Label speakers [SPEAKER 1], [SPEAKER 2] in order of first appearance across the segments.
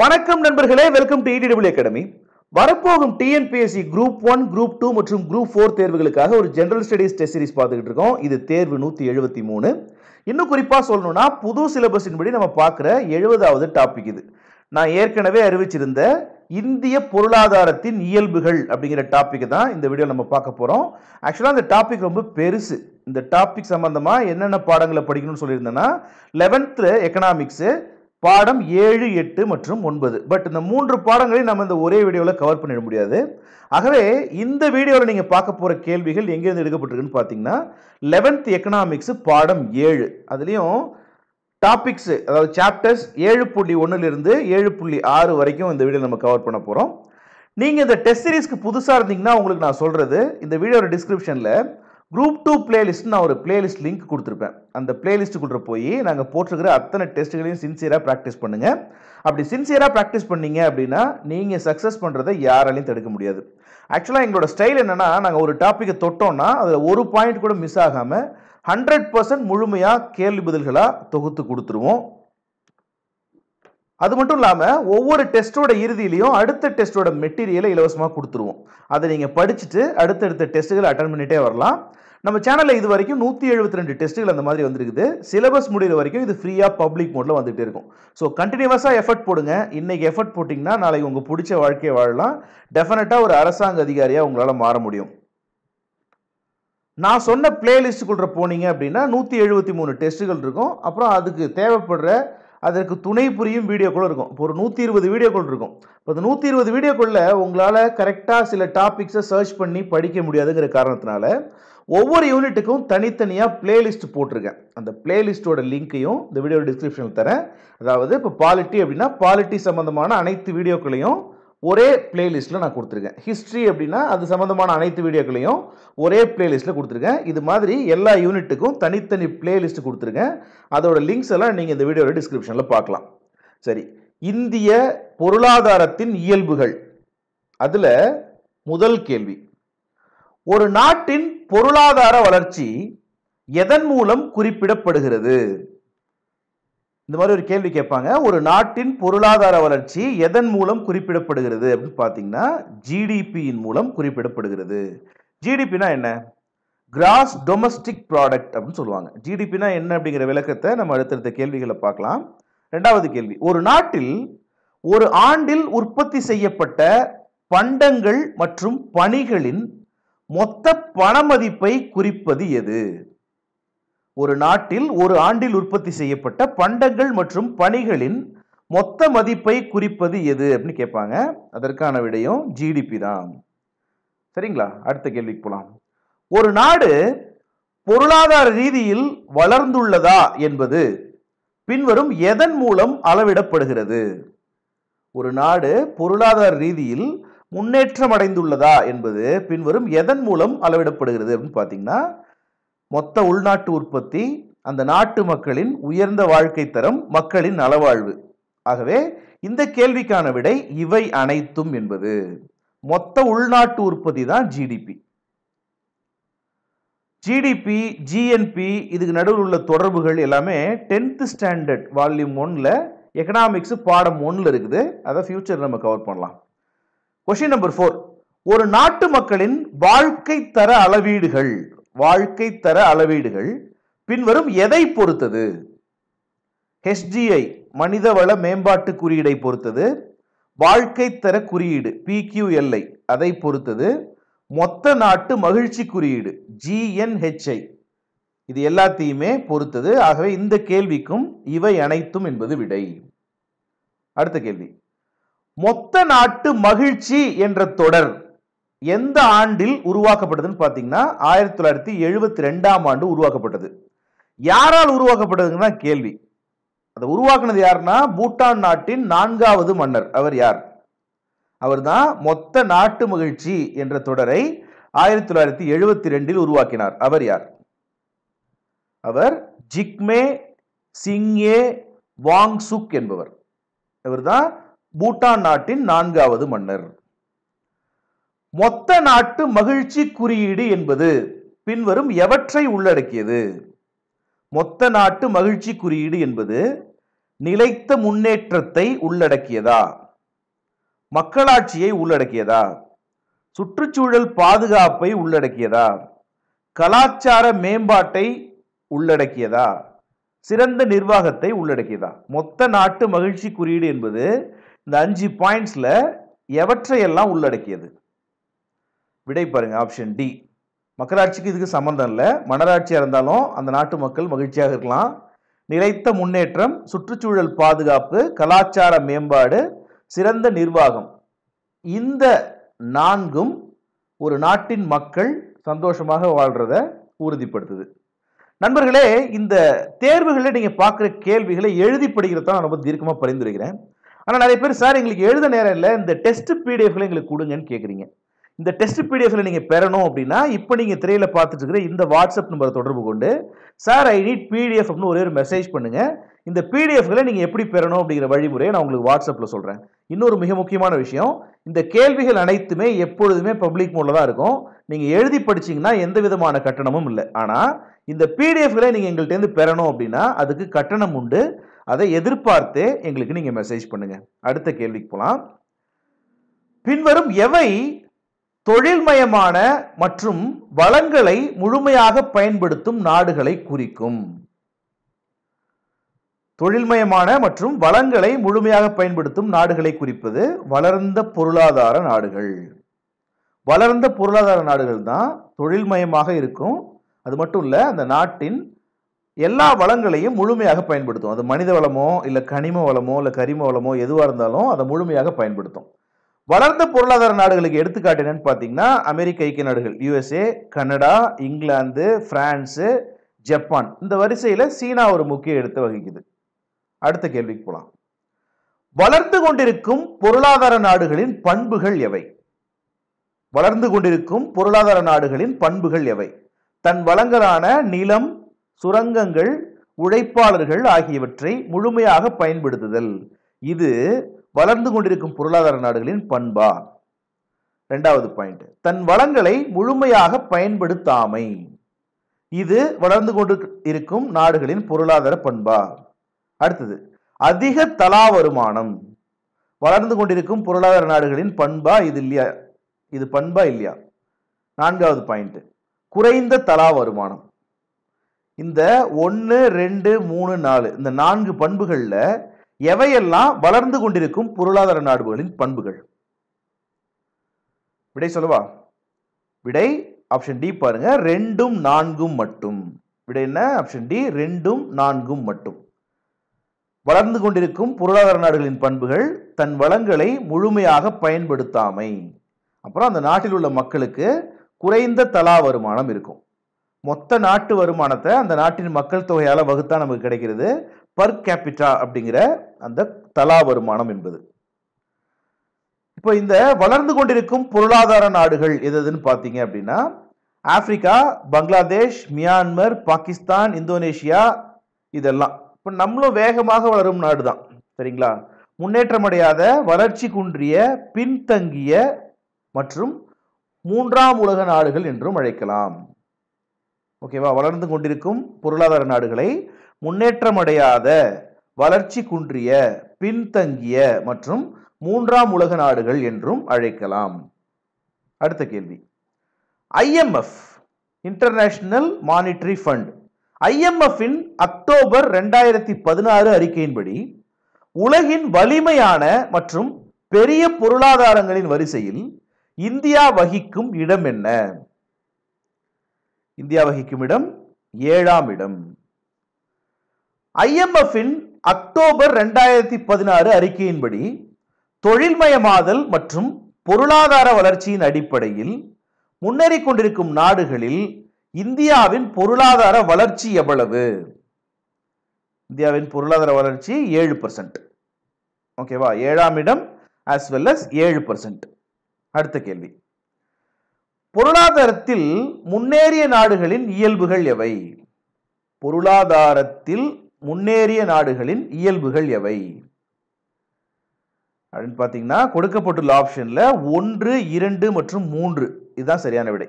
[SPEAKER 1] வணக்கம் நண்பர்களே welcome to EW academy வரப்போகும் TNPSC group one group two மற்றும் குரூப் ஃபோர் தேர்வுகளுக்காக ஒரு ஜென்ரல் ஸ்டடிஸ் டெஸ்ட் சீரிஸ் பார்த்துக்கிட்டு இருக்கோம் இது தேர்வு நூற்றி எழுபத்தி மூணு இன்னும் குறிப்பாக சொல்லணும்னா புது சிலபஸின்படி நம்ம பார்க்குற எழுபதாவது டாபிக் இது நான் ஏற்கனவே அறிவிச்சிருந்த இந்திய பொருளாதாரத்தின் இயல்புகள் அப்படிங்கிற டாபிக் தான் இந்த வீடியோ நம்ம பார்க்க போகிறோம் ஆக்சுவலாக அந்த டாபிக் ரொம்ப பெருசு இந்த டாபிக் சம்மந்தமாக என்னென்ன பாடங்களை படிக்கணும்னு சொல்லியிருந்தேன்னா லெவன்த்து எக்கனாமிக்ஸு பாடம் ஏழு எட்டு மற்றும் ஒன்பது பட் இந்த மூன்று பாடங்களையும் நம்ம இந்த ஒரே வீடியோவில் கவர் பண்ணிட முடியாது ஆகவே இந்த வீடியோவில் நீங்கள் பார்க்க போகிற கேள்விகள் எங்கேருந்து எடுக்கப்பட்டிருக்குன்னு பார்த்தீங்கன்னா லெவன்த் எக்கனாமிக்ஸ் பாடம் ஏழு அதுலேயும் டாபிக்ஸு அதாவது சாப்டர்ஸ் ஏழு புள்ளி ஒன்றுலேருந்து ஏழு புள்ளி ஆறு வரைக்கும் இந்த வீடியோ நம்ம கவர் பண்ண போகிறோம் நீங்கள் இந்த டெஸ்ட் சீரீஸ்க்கு புதுசாக இருந்தீங்கன்னா உங்களுக்கு நான் சொல்கிறது இந்த வீடியோட டிஸ்கிரிப்ஷனில் குரூப் டூ பிளேலிஸ்ட் நான் ஒரு பிளேலிஸ்ட் லிங்க் கொடுத்துருப்பேன் அந்த பிளேலிஸ்ட்டுக்குள்ளே போய் நாங்கள் போட்டிருக்கிற அத்தனை டெஸ்ட்டுகளையும் சின்சியராக ப்ராக்டிஸ் பண்ணுங்கள் அப்படி சின்சியராக ப்ராக்டிஸ் பண்ணீங்க அப்படின்னா நீங்கள் சக்ஸஸ் பண்ணுறதை யாராலையும் தடுக்க முடியாது ஆக்சுவலாக எங்களோட ஸ்டைல் என்னென்னா நாங்கள் ஒரு டாப்பிக்கை தொட்டோம்னா அதில் ஒரு பாயிண்ட் கூட மிஸ் ஆகாமல் ஹண்ட்ரட் பர்சன்ட் முழுமையாக கேள்வி பதில்களாக தொகுத்து கொடுத்துருவோம் அது மட்டும் இல்லாமல் ஒவ்வொரு டெஸ்ட்டோட இறுதியிலையும் அடுத்த டெஸ்ட்டோட மெட்டீரியலை இலவசமாக கொடுத்துருவோம் அதை நீங்கள் படிச்சுட்டு அடுத்தடுத்த டெஸ்ட்டுகள் அட்டன் பண்ணிகிட்டே வரலாம் நம்ம சேனலில் இது வரைக்கும் நூற்றி எழுபத்தி ரெண்டு டெஸ்ட்டுகள் அந்த மாதிரி வந்துருக்குது சிலபஸ் முடிகிற வரைக்கும் இது ஃப்ரீயாக பப்ளிக் மோடில் வந்துகிட்டே இருக்கும் ஸோ கண்டினியூவஸாக எஃபர்ட் போடுங்க இன்றைக்கி எஃபர்ட் போட்டிங்கன்னா நாளைக்கு உங்கள் பிடிச்ச வாழ்க்கையை வாழலாம் டெஃபினட்டாக ஒரு அரசாங்க அதிகாரியாக உங்களால் மாற முடியும் நான் சொன்ன பிளேலிஸ்ட்டுக்குள்ளே போனீங்க அப்படின்னா நூற்றி எழுபத்தி மூணு டெஸ்ட்டுகள் இருக்கும் அப்புறம் அதுக்கு தேவைப்படுற அதற்கு துணை புரியும் வீடியோக்கள் இருக்கும் இப்போ ஒரு நூற்றி இருபது வீடியோக்கள் இருக்கும் இப்போ அந்த நூற்றி இருபது வீடியோக்களில் உங்களால் கரெக்டாக சில டாபிக்ஸை சர்ச் பண்ணி படிக்க முடியாதுங்கிற காரணத்தினால ஒவ்வொரு யூனிட்டுக்கும் தனித்தனியாக பிளேலிஸ்ட் போட்டிருக்கேன் அந்த பிளேலிஸ்ட்டோட லிங்க்கையும் இந்த வீடியோ டிஸ்கிரிப்ஷனில் தரேன் அதாவது இப்போ பாலிட்டி அப்படின்னா பாலிட்டி சம்மந்தமான அனைத்து வீடியோக்களையும் ஒரே பிளேலிஸ்டில் நான் கொடுத்துருக்கேன் ஹிஸ்ட்ரி அப்படின்னா அது சம்மந்தமான அனைத்து வீடியோக்களையும் ஒரே பிளேலிஸ்ட்டில் கொடுத்துருக்கேன் இது மாதிரி எல்லா யூனிட்டுக்கும் தனித்தனி பிளேலிஸ்ட் கொடுத்துருக்கேன் அதோட லிங்க்ஸ் எல்லாம் நீங்கள் இந்த வீடியோட டிஸ்கிரிப்ஷனில் பார்க்கலாம் சரி இந்திய பொருளாதாரத்தின் இயல்புகள் அதில் முதல் கேள்வி ஒரு நாட்டின் பொருளாதார வளர்ச்சி எதன் மூலம் குறிப்பிடப்படுகிறது இந்த மாதிரி ஒரு கேள்வி கேட்பாங்க ஒரு நாட்டின் பொருளாதார வளர்ச்சி எதன் மூலம் குறிப்பிடப்படுகிறது அப்படின்னு பார்த்தீங்கன்னா ஜிடிபியின் மூலம் குறிப்பிடப்படுகிறது ஜிடிபினா என்ன கிராஸ் டொமஸ்டிக் ப்ராடக்ட் அப்படின்னு சொல்லுவாங்க ஜிடிபினா என்ன அப்படிங்கிற விளக்கத்தை நம்ம அடுத்தடுத்த கேள்விகளை பார்க்கலாம் ரெண்டாவது கேள்வி ஒரு நாட்டில் ஒரு ஆண்டில் உற்பத்தி செய்யப்பட்ட பண்டங்கள் மற்றும் பணிகளின் மொத்த பண மதிப்பை குறிப்பது எது ஒரு நாட்டில் ஒரு ஆண்டில் உற்பத்தி செய்யப்பட்ட பண்டங்கள் மற்றும் பணிகளின் மொத்த மதிப்பை குறிப்பது எது அப்படின்னு கேட்பாங்க அதற்கான விடையும் ஜிடிபி தான் சரிங்களா அடுத்த கேள்விக்கு போகலாம் ஒரு நாடு பொருளாதார ரீதியில் வளர்ந்துள்ளதா என்பது பின்வரும் எதன் மூலம் அளவிடப்படுகிறது ஒரு நாடு பொருளாதார ரீதியில் முன்னேற்றம் அடைந்துள்ளதா என்பது பின்வரும் எதன் மூலம் அளவிடப்படுகிறது அப்படின்னு பார்த்தீங்கன்னா மொத்த உள்நாட்டு உற்பத்தி அந்த நாட்டு மக்களின் உயர்ந்த வாழ்க்கை தரம் மக்களின் நலவாழ்வு ஆகவே இந்த கேள்விக்கான விடை இவை அனைத்தும் என்பது மொத்த உள்நாட்டு உற்பத்தி தான் ஜிடிபி ஜிடிபி ஜிஎன்பி இதுக்கு நடுவில் உள்ள தொடர்புகள் எல்லாமே டென்த்து ஸ்டாண்டர்ட் வால்யூம் ஒன்ல எக்கனாமிக்ஸ் பாடம் ஒன்ல இருக்குது அதை ஃபியூச்சர் நம்ம கவர் பண்ணலாம் கொஷின் நம்பர் ஃபோர் ஒரு நாட்டு மக்களின் வாழ்க்கை தர அளவீடுகள் வாழ்க்கை தர அளவீடுகள் பின்வரும் எதை பொறுத்தது மனித மனிதவள மேம்பாட்டு குறியீடை பொறுத்தது வாழ்க்கை தர குறியீடு பிகியூஎல்ஐ அதை பொறுத்தது மொத்த நாட்டு மகிழ்ச்சி குறியீடு ஜிஎன்ஹெச்ஐ இது எல்லாத்தையுமே பொறுத்தது ஆகவே இந்த கேள்விக்கும் இவை அனைத்தும் என்பது விடை அடுத்த கேள்வி மொத்த நாட்டு மகிழ்ச்சி என்ற தொடர் எந்த ஆண்டில் உருவாக்கப்பட்டதுன்னு பார்த்தீங்கன்னா ஆயிரத்தி தொள்ளாயிரத்தி எழுபத்தி ரெண்டாம் ஆண்டு உருவாக்கப்பட்டது யாரால் உருவாக்கப்பட்டதுங்கன்னா கேள்வி அதை உருவாக்குனது யாருன்னா பூட்டான் நாட்டின் நான்காவது மன்னர் அவர் யார் அவர் தான் மொத்த நாட்டு மகிழ்ச்சி என்ற தொடரை ஆயிரத்தி தொள்ளாயிரத்தி எழுபத்தி ரெண்டில் உருவாக்கினார் அவர் யார் அவர் ஜிக்மே வாங் வாங்சுக் என்பவர் இவர் தான் பூட்டான் நாட்டின் நான்காவது மன்னர் மொத்த நாட்டு மகிழ்ச்சி குறியீடு என்பது பின்வரும் எவற்றை உள்ளடக்கியது மொத்த நாட்டு மகிழ்ச்சி குறியீடு என்பது நிலைத்த முன்னேற்றத்தை உள்ளடக்கியதா மக்களாட்சியை உள்ளடக்கியதா சுற்றுச்சூழல் பாதுகாப்பை உள்ளடக்கியதா கலாச்சார மேம்பாட்டை உள்ளடக்கியதா சிறந்த நிர்வாகத்தை உள்ளடக்கியதா மொத்த நாட்டு மகிழ்ச்சி குறியீடு என்பது இந்த அஞ்சு பாயிண்ட்ஸில் எவற்றையெல்லாம் உள்ளடக்கியது விடை பாருங்கள் ஆப்ஷன் டி மக்களாட்சிக்கு இதுக்கு சம்மந்தம் இல்லை மன்னராட்சியாக இருந்தாலும் அந்த நாட்டு மக்கள் மகிழ்ச்சியாக இருக்கலாம் நிலைத்த முன்னேற்றம் சுற்றுச்சூழல் பாதுகாப்பு கலாச்சார மேம்பாடு சிறந்த நிர்வாகம் இந்த நான்கும் ஒரு நாட்டின் மக்கள் சந்தோஷமாக வாழ்கிறத உறுதிப்படுத்துது நண்பர்களே இந்த தேர்வுகளில் நீங்கள் பார்க்குற கேள்விகளை எழுதி நான் ரொம்ப தீர்க்கமாக பரிந்துரைக்கிறேன் ஆனால் நிறைய பேர் சார் எங்களுக்கு எழுத நேரம் இல்லை இந்த டெஸ்ட் பிடிஎஃப்களை எங்களுக்கு கொடுங்கன்னு கேட்குறீங்க இந்த டெஸ்ட் பிடிஎஃப்ல நீங்கள் பெறணும் அப்படின்னா இப்போ நீங்கள் திரையில் பார்த்துட்டு இருக்கிற இந்த வாட்ஸ்அப் நம்பரை தொடர்பு கொண்டு சார் ஐ நீட் பிடிஎஃப் அப்படின்னு ஒரே ஒரு மெசேஜ் பண்ணுங்கள் இந்த பிடிஎஃப்களை நீங்கள் எப்படி பெறணும் அப்படிங்கிற வழிமுறையை நான் உங்களுக்கு வாட்ஸ்அப்பில் சொல்கிறேன் இன்னொரு மிக முக்கியமான விஷயம் இந்த கேள்விகள் அனைத்துமே எப்பொழுதுமே பப்ளிக் மோடில் தான் இருக்கும் நீங்கள் எழுதி படிச்சிங்கன்னா எந்த விதமான கட்டணமும் இல்லை ஆனால் இந்த பிடிஎஃப்களை நீங்கள் எங்கள்கிட்டேருந்து பெறணும் அப்படின்னா அதுக்கு கட்டணம் உண்டு அதை எதிர்பார்த்து எங்களுக்கு நீங்கள் மெசேஜ் பண்ணுங்கள் அடுத்த கேள்விக்கு போகலாம் பின்வரும் எவை தொழில்மயமான மற்றும் வளங்களை முழுமையாக பயன்படுத்தும் நாடுகளை குறிக்கும் தொழில்மயமான மற்றும் வளங்களை முழுமையாக பயன்படுத்தும் நாடுகளை குறிப்பது வளர்ந்த பொருளாதார நாடுகள் வளர்ந்த பொருளாதார நாடுகள் தான் தொழில்மயமாக இருக்கும் அது மட்டும் இல்லை அந்த நாட்டின் எல்லா வளங்களையும் முழுமையாக பயன்படுத்தும் அது மனித வளமோ இல்லை கனிம வளமோ இல்லை கரிம வளமோ எதுவாக இருந்தாலும் அதை முழுமையாக பயன்படுத்தும் வளர்ந்த பொருளாதார நாடுகளுக்கு எடுத்துக்காட்டு என்னன்னு பார்த்தீங்கன்னா அமெரிக்க ஐக்கிய நாடுகள் யுஎஸ்ஏ கனடா இங்கிலாந்து பிரான்ஸு ஜப்பான் இந்த வரிசையில் சீனா ஒரு முக்கிய இடத்தை வகிக்குது அடுத்த கேள்விக்கு போகலாம் வளர்ந்து கொண்டிருக்கும் பொருளாதார நாடுகளின் பண்புகள் எவை வளர்ந்து கொண்டிருக்கும் பொருளாதார நாடுகளின் பண்புகள் எவை தன் வளங்களான நிலம் சுரங்கங்கள் உழைப்பாளர்கள் ஆகியவற்றை முழுமையாக பயன்படுத்துதல் இது வளர்ந்து கொண்டிருக்கும் பொருளாதார நாடுகளின் பண்பா ரெண்டாவது பாயிண்ட் தன் வளங்களை முழுமையாக பயன்படுத்தாமை இது வளர்ந்து கொண்டு இருக்கும் நாடுகளின் பொருளாதார பண்பா அடுத்தது அதிக தலா வருமானம் வளர்ந்து கொண்டிருக்கும் பொருளாதார நாடுகளின் பண்பா இது இல்லையா இது பண்பா இல்லையா நான்காவது பாயிண்ட் குறைந்த தலா வருமானம் இந்த ஒன்று ரெண்டு மூணு நாலு இந்த நான்கு பண்புகளில் எவையெல்லாம் வளர்ந்து கொண்டிருக்கும் பொருளாதார நாடுகளின் பண்புகள் விடை சொல்லவா விடை ஆப்ஷன் டி பாருங்க ரெண்டும் நான்கும் மட்டும் விடை என்ன ஆப்ஷன் டி ரெண்டும் நான்கும் மட்டும் வளர்ந்து கொண்டிருக்கும் பொருளாதார நாடுகளின் பண்புகள் தன் வளங்களை முழுமையாக பயன்படுத்தாமை அப்புறம் அந்த நாட்டில் உள்ள மக்களுக்கு குறைந்த தலா வருமானம் இருக்கும் மொத்த நாட்டு வருமானத்தை அந்த நாட்டின் மக்கள் தொகையால் வகுத்தா நமக்கு கிடைக்கிறது பர் கேபிட்டா அப்படிங்கிற அந்த தலா வருமானம் என்பது இப்போ இந்த வளர்ந்து கொண்டிருக்கும் பொருளாதார நாடுகள் எதுன்னு பார்த்தீங்க அப்படின்னா Africa Bangladesh Myanmar Pakistan Indonesia இதெல்லாம் இப்போ நம்மளும் வேகமாக வளரும் நாடு தான் சரிங்களா முன்னேற்றமடையாத வளர்ச்சி குன்றிய பின்தங்கிய மற்றும் மூன்றாம் உலக நாடுகள் என்றும் அழைக்கலாம் ஓகேவா வளர்ந்து கொண்டிருக்கும் பொருளாதார நாடுகளை முன்னேற்றமடையாத வளர்ச்சி குன்றிய பின்தங்கிய மற்றும் மூன்றாம் உலக நாடுகள் என்றும் அழைக்கலாம் அடுத்த கேள்வி ஐஎம்எஃப் இன்டர்நேஷனல் மானிட்டரி ஃபண்ட் ஐஎம்எஃப்பின் அக்டோபர் ரெண்டாயிரத்தி பதினாறு அறிக்கையின்படி உலகின் வலிமையான மற்றும் பெரிய பொருளாதாரங்களின் வரிசையில் இந்தியா வகிக்கும் இடம் என்ன இந்தியா வகிக்கும் இடம் ஏழாம் இடம் ஐஎம்எஃபின் அக்டோபர் ரெண்டாயிரத்தி பதினாறு அறிக்கையின்படி தொழில்மயமாதல் மற்றும் பொருளாதார வளர்ச்சியின் அடிப்படையில் முன்னேறி கொண்டிருக்கும் நாடுகளில் இந்தியாவின் பொருளாதார வளர்ச்சி எவ்வளவு இந்தியாவின் பொருளாதார வளர்ச்சி ஏழு பர்சன்ட் ஓகேவா ஏழாம் இடம் ஆஸ் வெல் அஸ் ஏழு பர்சன்ட் அடுத்த கேள்வி பொருளாதாரத்தில் முன்னேறிய நாடுகளின் இயல்புகள் எவை பொருளாதாரத்தில் முன்னேறிய நாடுகளின் இயல்புகள் எவை அப்படின்னு பார்த்தீங்கன்னா கொடுக்கப்பட்டுள்ள ஆப்ஷனில் ஒன்று இரண்டு மற்றும் மூன்று இதுதான் சரியான விடை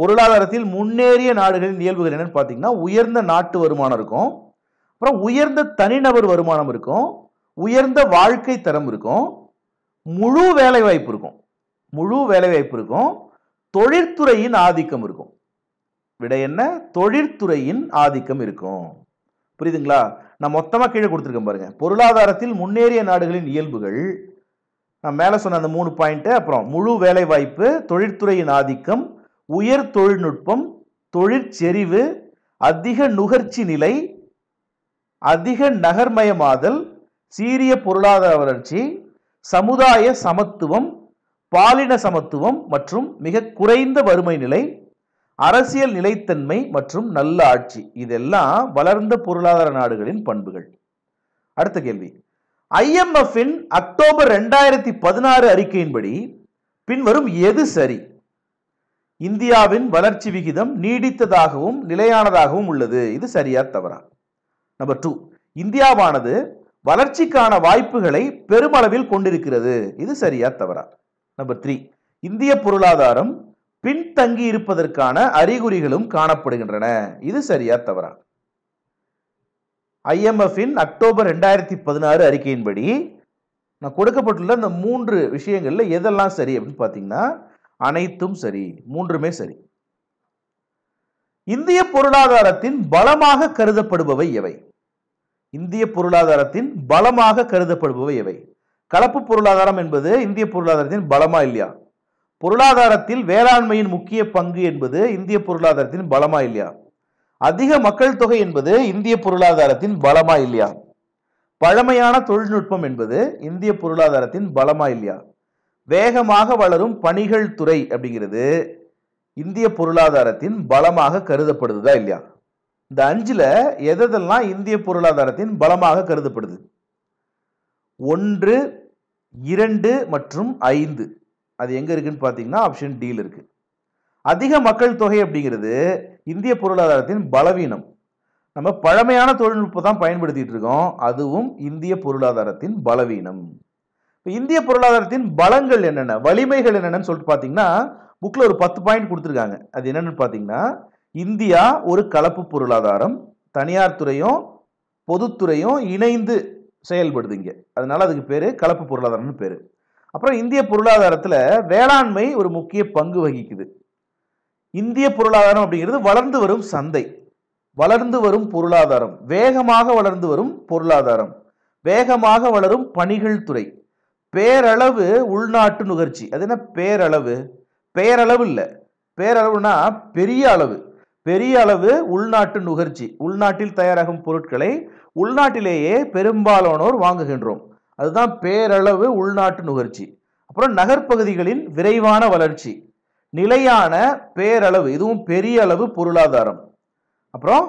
[SPEAKER 1] பொருளாதாரத்தில் முன்னேறிய நாடுகளின் இயல்புகள் என்னன்னு பார்த்தீங்கன்னா உயர்ந்த நாட்டு வருமானம் இருக்கும் அப்புறம் உயர்ந்த தனிநபர் வருமானம் இருக்கும் உயர்ந்த வாழ்க்கை தரம் இருக்கும் முழு வேலை வாய்ப்பு இருக்கும் முழு வேலை வாய்ப்பு இருக்கும் தொழிற்துறையின் ஆதிக்கம் இருக்கும் விடை என்ன தொழிற்துறையின் ஆதிக்கம் இருக்கும் புரியுதுங்களா நான் மொத்தமாக கீழே கொடுத்துருக்கேன் பாருங்கள் பொருளாதாரத்தில் முன்னேறிய நாடுகளின் இயல்புகள் நான் மேலே சொன்ன அந்த மூணு பாயிண்ட்டு அப்புறம் முழு வேலைவாய்ப்பு தொழிற்துறையின் ஆதிக்கம் உயர் தொழில்நுட்பம் தொழிற்செறிவு அதிக நுகர்ச்சி நிலை அதிக நகர்மயமாதல் சீரிய பொருளாதார வளர்ச்சி சமுதாய சமத்துவம் பாலின சமத்துவம் மற்றும் மிக குறைந்த வறுமை நிலை அரசியல் நிலைத்தன்மை மற்றும் நல்ல ஆட்சி இதெல்லாம் வளர்ந்த பொருளாதார நாடுகளின் பண்புகள் அடுத்த கேள்வி ஐஎம்எஃப்பின் அக்டோபர் ரெண்டாயிரத்தி பதினாறு அறிக்கையின்படி பின்வரும் எது சரி இந்தியாவின் வளர்ச்சி விகிதம் நீடித்ததாகவும் நிலையானதாகவும் உள்ளது இது சரியா தவறா நம்பர் டூ இந்தியாவானது வளர்ச்சிக்கான வாய்ப்புகளை பெருமளவில் கொண்டிருக்கிறது இது சரியா தவறா நம்பர் த்ரீ இந்திய பொருளாதாரம் பின்தங்கி இருப்பதற்கான அறிகுறிகளும் காணப்படுகின்றன இது சரியா தவறா ஐஎம்எஃப்பின் அக்டோபர் ரெண்டாயிரத்தி பதினாறு அறிக்கையின்படி நான் கொடுக்கப்பட்டுள்ள இந்த மூன்று விஷயங்களில் எதெல்லாம் சரி அப்படின்னு பார்த்தீங்கன்னா அனைத்தும் சரி மூன்றுமே சரி இந்திய பொருளாதாரத்தின் பலமாக கருதப்படுபவை எவை இந்திய பொருளாதாரத்தின் பலமாக கருதப்படுபவை எவை கலப்பு பொருளாதாரம் என்பது இந்திய பொருளாதாரத்தின் பலமா இல்லையா பொருளாதாரத்தில் வேளாண்மையின் முக்கிய பங்கு என்பது இந்திய பொருளாதாரத்தின் பலமா இல்லையா அதிக மக்கள் தொகை என்பது இந்திய பொருளாதாரத்தின் பலமா இல்லையா பழமையான தொழில்நுட்பம் என்பது இந்திய பொருளாதாரத்தின் பலமா இல்லையா வேகமாக வளரும் பணிகள் துறை அப்படிங்கிறது இந்திய பொருளாதாரத்தின் பலமாக கருதப்படுதா இல்லையா இந்த அஞ்சில் எதெல்லாம் இந்திய பொருளாதாரத்தின் பலமாக கருதப்படுது ஒன்று இரண்டு மற்றும் ஐந்து அது எங்கே இருக்குதுன்னு பார்த்தீங்கன்னா ஆப்ஷன் டீல் இருக்குது அதிக மக்கள் தொகை அப்படிங்கிறது இந்திய பொருளாதாரத்தின் பலவீனம் நம்ம பழமையான தொழில்நுட்பம் தான் பயன்படுத்திகிட்டு இருக்கோம் அதுவும் இந்திய பொருளாதாரத்தின் பலவீனம் இப்போ இந்திய பொருளாதாரத்தின் பலங்கள் என்னென்ன வலிமைகள் என்னென்னு சொல்லிட்டு பார்த்தீங்கன்னா புக்கில் ஒரு பத்து பாயிண்ட் கொடுத்துருக்காங்க அது என்னென்னு பார்த்தீங்கன்னா இந்தியா ஒரு கலப்பு பொருளாதாரம் தனியார் துறையும் பொதுத்துறையும் இணைந்து செயல்படுது இங்கே அதனால அதுக்கு பேர் கலப்பு பொருளாதாரம்னு பேர் அப்புறம் இந்திய பொருளாதாரத்தில் வேளாண்மை ஒரு முக்கிய பங்கு வகிக்குது இந்திய பொருளாதாரம் அப்படிங்கிறது வளர்ந்து வரும் சந்தை வளர்ந்து வரும் பொருளாதாரம் வேகமாக வளர்ந்து வரும் பொருளாதாரம் வேகமாக வளரும் பணிகள் துறை பேரளவு உள்நாட்டு நுகர்ச்சி அது என்ன பேரளவு பெயரளவு இல்லை பேரளவுனா பெரிய அளவு பெரிய அளவு உள்நாட்டு நுகர்ச்சி உள்நாட்டில் தயாராகும் பொருட்களை உள்நாட்டிலேயே பெரும்பாலானோர் வாங்குகின்றோம் அதுதான் பேரளவு உள்நாட்டு நுகர்ச்சி அப்புறம் நகர்ப்பகுதிகளின் விரைவான வளர்ச்சி நிலையான பேரளவு இதுவும் பெரிய அளவு பொருளாதாரம் அப்புறம்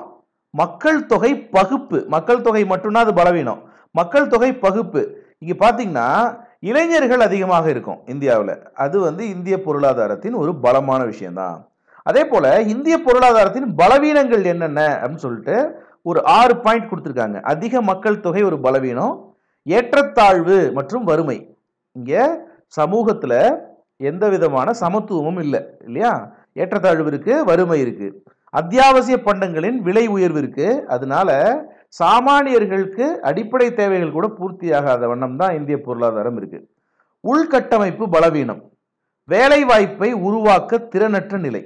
[SPEAKER 1] மக்கள் தொகை பகுப்பு மக்கள் தொகை மட்டும்தான் அது பலவீனம் மக்கள் தொகை பகுப்பு இங்கே பார்த்தீங்கன்னா இளைஞர்கள் அதிகமாக இருக்கும் இந்தியாவில் அது வந்து இந்திய பொருளாதாரத்தின் ஒரு பலமான விஷயம்தான் அதே போல் இந்திய பொருளாதாரத்தின் பலவீனங்கள் என்னென்ன அப்படின்னு சொல்லிட்டு ஒரு ஆறு பாயிண்ட் கொடுத்துருக்காங்க அதிக மக்கள் தொகை ஒரு பலவீனம் ஏற்றத்தாழ்வு மற்றும் வறுமை இங்கே சமூகத்தில் எந்த விதமான சமத்துவமும் இல்லை இல்லையா ஏற்றத்தாழ்வு இருக்குது வறுமை இருக்குது அத்தியாவசிய பண்டங்களின் விலை உயர்வு இருக்குது அதனால சாமானியர்களுக்கு அடிப்படை தேவைகள் கூட பூர்த்தியாகாத வண்ணம் தான் இந்திய பொருளாதாரம் இருக்குது உள்கட்டமைப்பு பலவீனம் வேலை வாய்ப்பை உருவாக்க திறனற்ற நிலை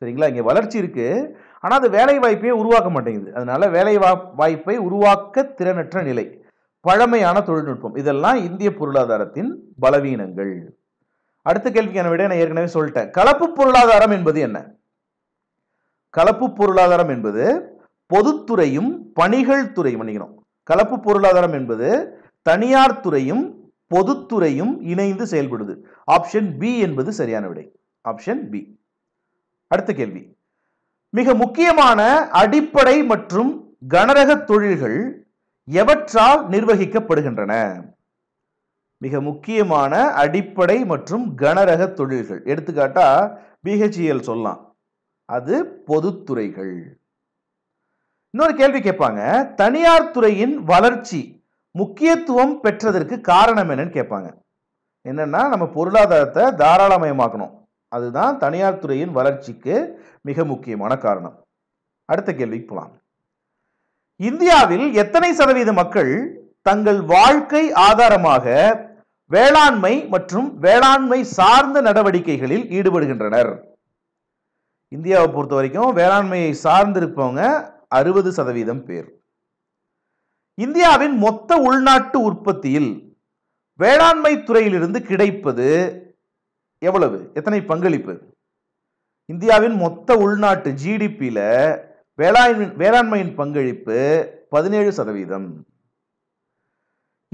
[SPEAKER 1] சரிங்களா இங்கே வளர்ச்சி இருக்குது ஆனால் அது வேலை வாய்ப்பையே உருவாக்க மாட்டேங்குது அதனால வேலை வாய்ப்பை உருவாக்க திறனற்ற நிலை பழமையான தொழில்நுட்பம் இதெல்லாம் இந்திய பொருளாதாரத்தின் பலவீனங்கள் அடுத்த கேள்விக்கான விட நான் ஏற்கனவே சொல்லிட்டேன் கலப்பு பொருளாதாரம் என்பது என்ன கலப்பு பொருளாதாரம் என்பது பொதுத்துறையும் பணிகள் துறையும் பண்ணிக்கணும் கலப்பு பொருளாதாரம் என்பது தனியார் துறையும் பொதுத்துறையும் இணைந்து செயல்படுது ஆப்ஷன் பி என்பது சரியான விடை ஆப்ஷன் பி அடுத்த கேள்வி மிக முக்கியமான அடிப்படை மற்றும் கனரக தொழில்கள் எவற்றால் நிர்வகிக்கப்படுகின்றன மிக முக்கியமான அடிப்படை மற்றும் கனரக தொழில்கள் எடுத்துக்காட்டா பிஹெச்இஎல் e சொல்லலாம் அது பொதுத்துறைகள் இன்னொரு கேள்வி கேட்பாங்க தனியார் துறையின் வளர்ச்சி முக்கியத்துவம் பெற்றதற்கு காரணம் என்னன்னு கேட்பாங்க என்னன்னா நம்ம பொருளாதாரத்தை தாராளமயமாக்கணும் அதுதான் தனியார் துறையின் வளர்ச்சிக்கு மிக முக்கியமான காரணம் அடுத்த கேள்விக்கு போகலாம் இந்தியாவில் எத்தனை சதவீத மக்கள் தங்கள் வாழ்க்கை ஆதாரமாக வேளாண்மை மற்றும் வேளாண்மை சார்ந்த நடவடிக்கைகளில் ஈடுபடுகின்றனர் இந்தியாவை பொறுத்த வரைக்கும் வேளாண்மையை சார்ந்திருப்பவங்க அறுபது சதவீதம் பேர் இந்தியாவின் மொத்த உள்நாட்டு உற்பத்தியில் வேளாண்மை துறையிலிருந்து கிடைப்பது எவ்வளவு எத்தனை பங்களிப்பு இந்தியாவின் மொத்த உள்நாட்டு ஜிடிபியில் வேளாண்மை வேளாண்மையின் பங்களிப்பு பதினேழு சதவீதம்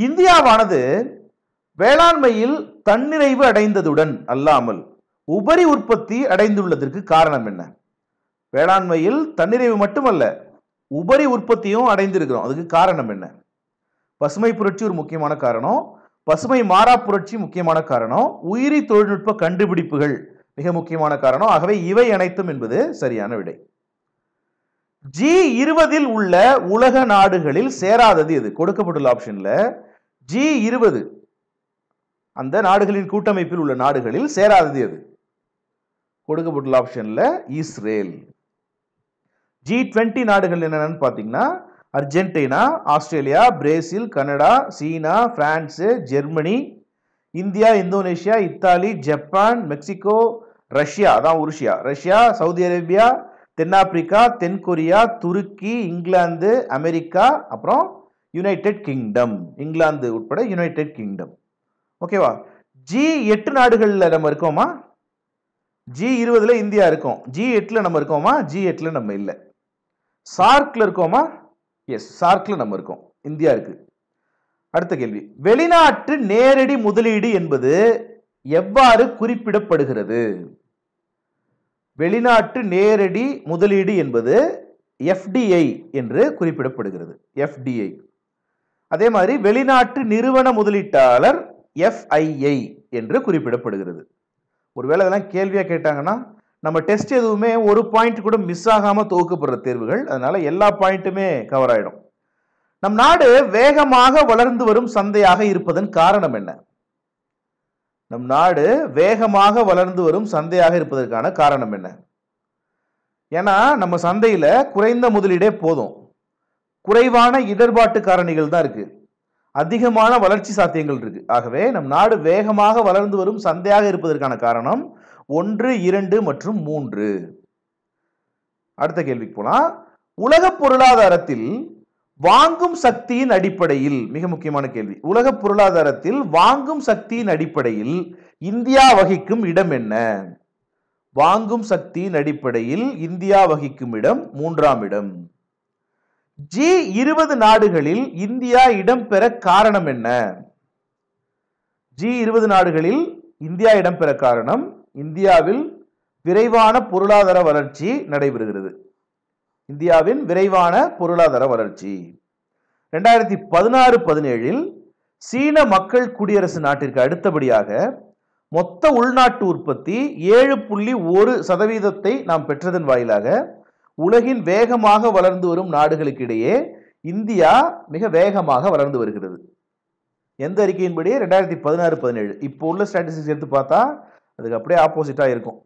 [SPEAKER 1] இந்தியாவானது வேளாண்மையில் தன்னிறைவு அடைந்ததுடன் அல்லாமல் உபரி உற்பத்தி அடைந்துள்ளதற்கு காரணம் என்ன வேளாண்மையில் தன்னிறைவு மட்டுமல்ல உபரி உற்பத்தியும் அடைந்திருக்கிறோம் அதுக்கு காரணம் என்ன பசுமை புரட்சி ஒரு முக்கியமான காரணம் பசுமை மாறா புரட்சி முக்கியமான காரணம் உயிரி தொழில்நுட்ப கண்டுபிடிப்புகள் மிக முக்கியமான காரணம் ஆகவே இவை அனைத்தும் என்பது சரியான விடை ஜி இருபதில் உள்ள உலக நாடுகளில் சேராதது எது கொடுக்கப்பட்டுள்ள ஆப்ஷன்ல ஜி இருபது அந்த நாடுகளின் கூட்டமைப்பில் உள்ள நாடுகளில் சேராதது எது கொடுக்கப்பட்டுள்ள ஆப்ஷன்ல இஸ்ரேல் ஜி டுவெண்ட்டி நாடுகள் என்னென்னு பார்த்தீங்கன்னா அர்ஜென்டினா ஆஸ்திரேலியா பிரேசில் கனடா சீனா France Germany India Indonesia Italy Japan Mexico Russia அதான் உருஷியா ரஷ்யா சவுதி அரேபியா தென்னாப்பிரிக்கா தென்கொரியா துருக்கி இங்கிலாந்து அமெரிக்கா அப்புறம் யுனைடெட் கிங்டம் இங்கிலாந்து உட்பட யுனைடெட் கிங்டம் ஓகேவா ஜி எட்டு நாடுகளில் நம்ம இருக்கோமா ஜி இருபதில் இந்தியா இருக்கும் ஜி எட்டில் நம்ம இருக்கோமா ஜி எட்டில் நம்ம இல்லை சார்க்கில் இருக்கோமா எஸ் சார்க்கில் நம்ம இருக்கோம் இந்தியா இருக்கு அடுத்த கேள்வி வெளிநாட்டு நேரடி முதலீடு என்பது எவ்வாறு குறிப்பிடப்படுகிறது வெளிநாட்டு நேரடி முதலீடு என்பது எஃப்டிஐ என்று குறிப்பிடப்படுகிறது எஃப்டிஐ அதே மாதிரி வெளிநாட்டு நிறுவன முதலீட்டாளர் எஃப்ஐஐ என்று குறிப்பிடப்படுகிறது ஒருவேளை அதெல்லாம் கேள்வியாக கேட்டாங்கன்னா நம்ம டெஸ்ட் எதுவுமே ஒரு பாயிண்ட் கூட மிஸ் ஆகாமல் தொகுக்கப்படுற தேர்வுகள் அதனால் எல்லா பாயிண்ட்டுமே கவர் ஆகிடும் நம் நாடு வேகமாக வளர்ந்து வரும் சந்தையாக இருப்பதன் காரணம் என்ன நம் நாடு வேகமாக வளர்ந்து வரும் சந்தையாக இருப்பதற்கான காரணம் என்ன ஏன்னா நம்ம சந்தையில் குறைந்த முதலீடே போதும் குறைவான இடர்பாட்டு காரணிகள் தான் இருக்குது அதிகமான வளர்ச்சி சாத்தியங்கள் இருக்குது ஆகவே நம் நாடு வேகமாக வளர்ந்து வரும் சந்தையாக இருப்பதற்கான காரணம் ஒன்று இரண்டு மற்றும் மூன்று அடுத்த கேள்விக்கு போகலாம் உலக பொருளாதாரத்தில் வாங்கும் சக்தியின் அடிப்படையில் மிக முக்கியமான கேள்வி உலக பொருளாதாரத்தில் வாங்கும் சக்தியின் அடிப்படையில் இந்தியா வகிக்கும் இடம் என்ன வாங்கும் சக்தியின் அடிப்படையில் இந்தியா வகிக்கும் இடம் மூன்றாம் இடம் ஜி இருபது நாடுகளில் இந்தியா இடம்பெற காரணம் என்ன ஜி இருபது நாடுகளில் இந்தியா இடம்பெற காரணம் இந்தியாவில் விரைவான பொருளாதார வளர்ச்சி நடைபெறுகிறது இந்தியாவின் விரைவான பொருளாதார வளர்ச்சி ரெண்டாயிரத்தி பதினாறு பதினேழில் சீன மக்கள் குடியரசு நாட்டிற்கு அடுத்தபடியாக மொத்த உள்நாட்டு உற்பத்தி ஏழு புள்ளி ஒரு சதவீதத்தை நாம் பெற்றதன் வாயிலாக உலகின் வேகமாக வளர்ந்து வரும் நாடுகளுக்கிடையே இந்தியா மிக வேகமாக வளர்ந்து வருகிறது எந்த அறிக்கையின்படி ரெண்டாயிரத்தி பதினாறு பதினேழு இப்போ உள்ள ஸ்டாட்டிஸ்டிக்ஸ் எடுத்து பார்த்தா அதுக்கு அப்படியே ஆப்போசிட்டாக இருக்கும்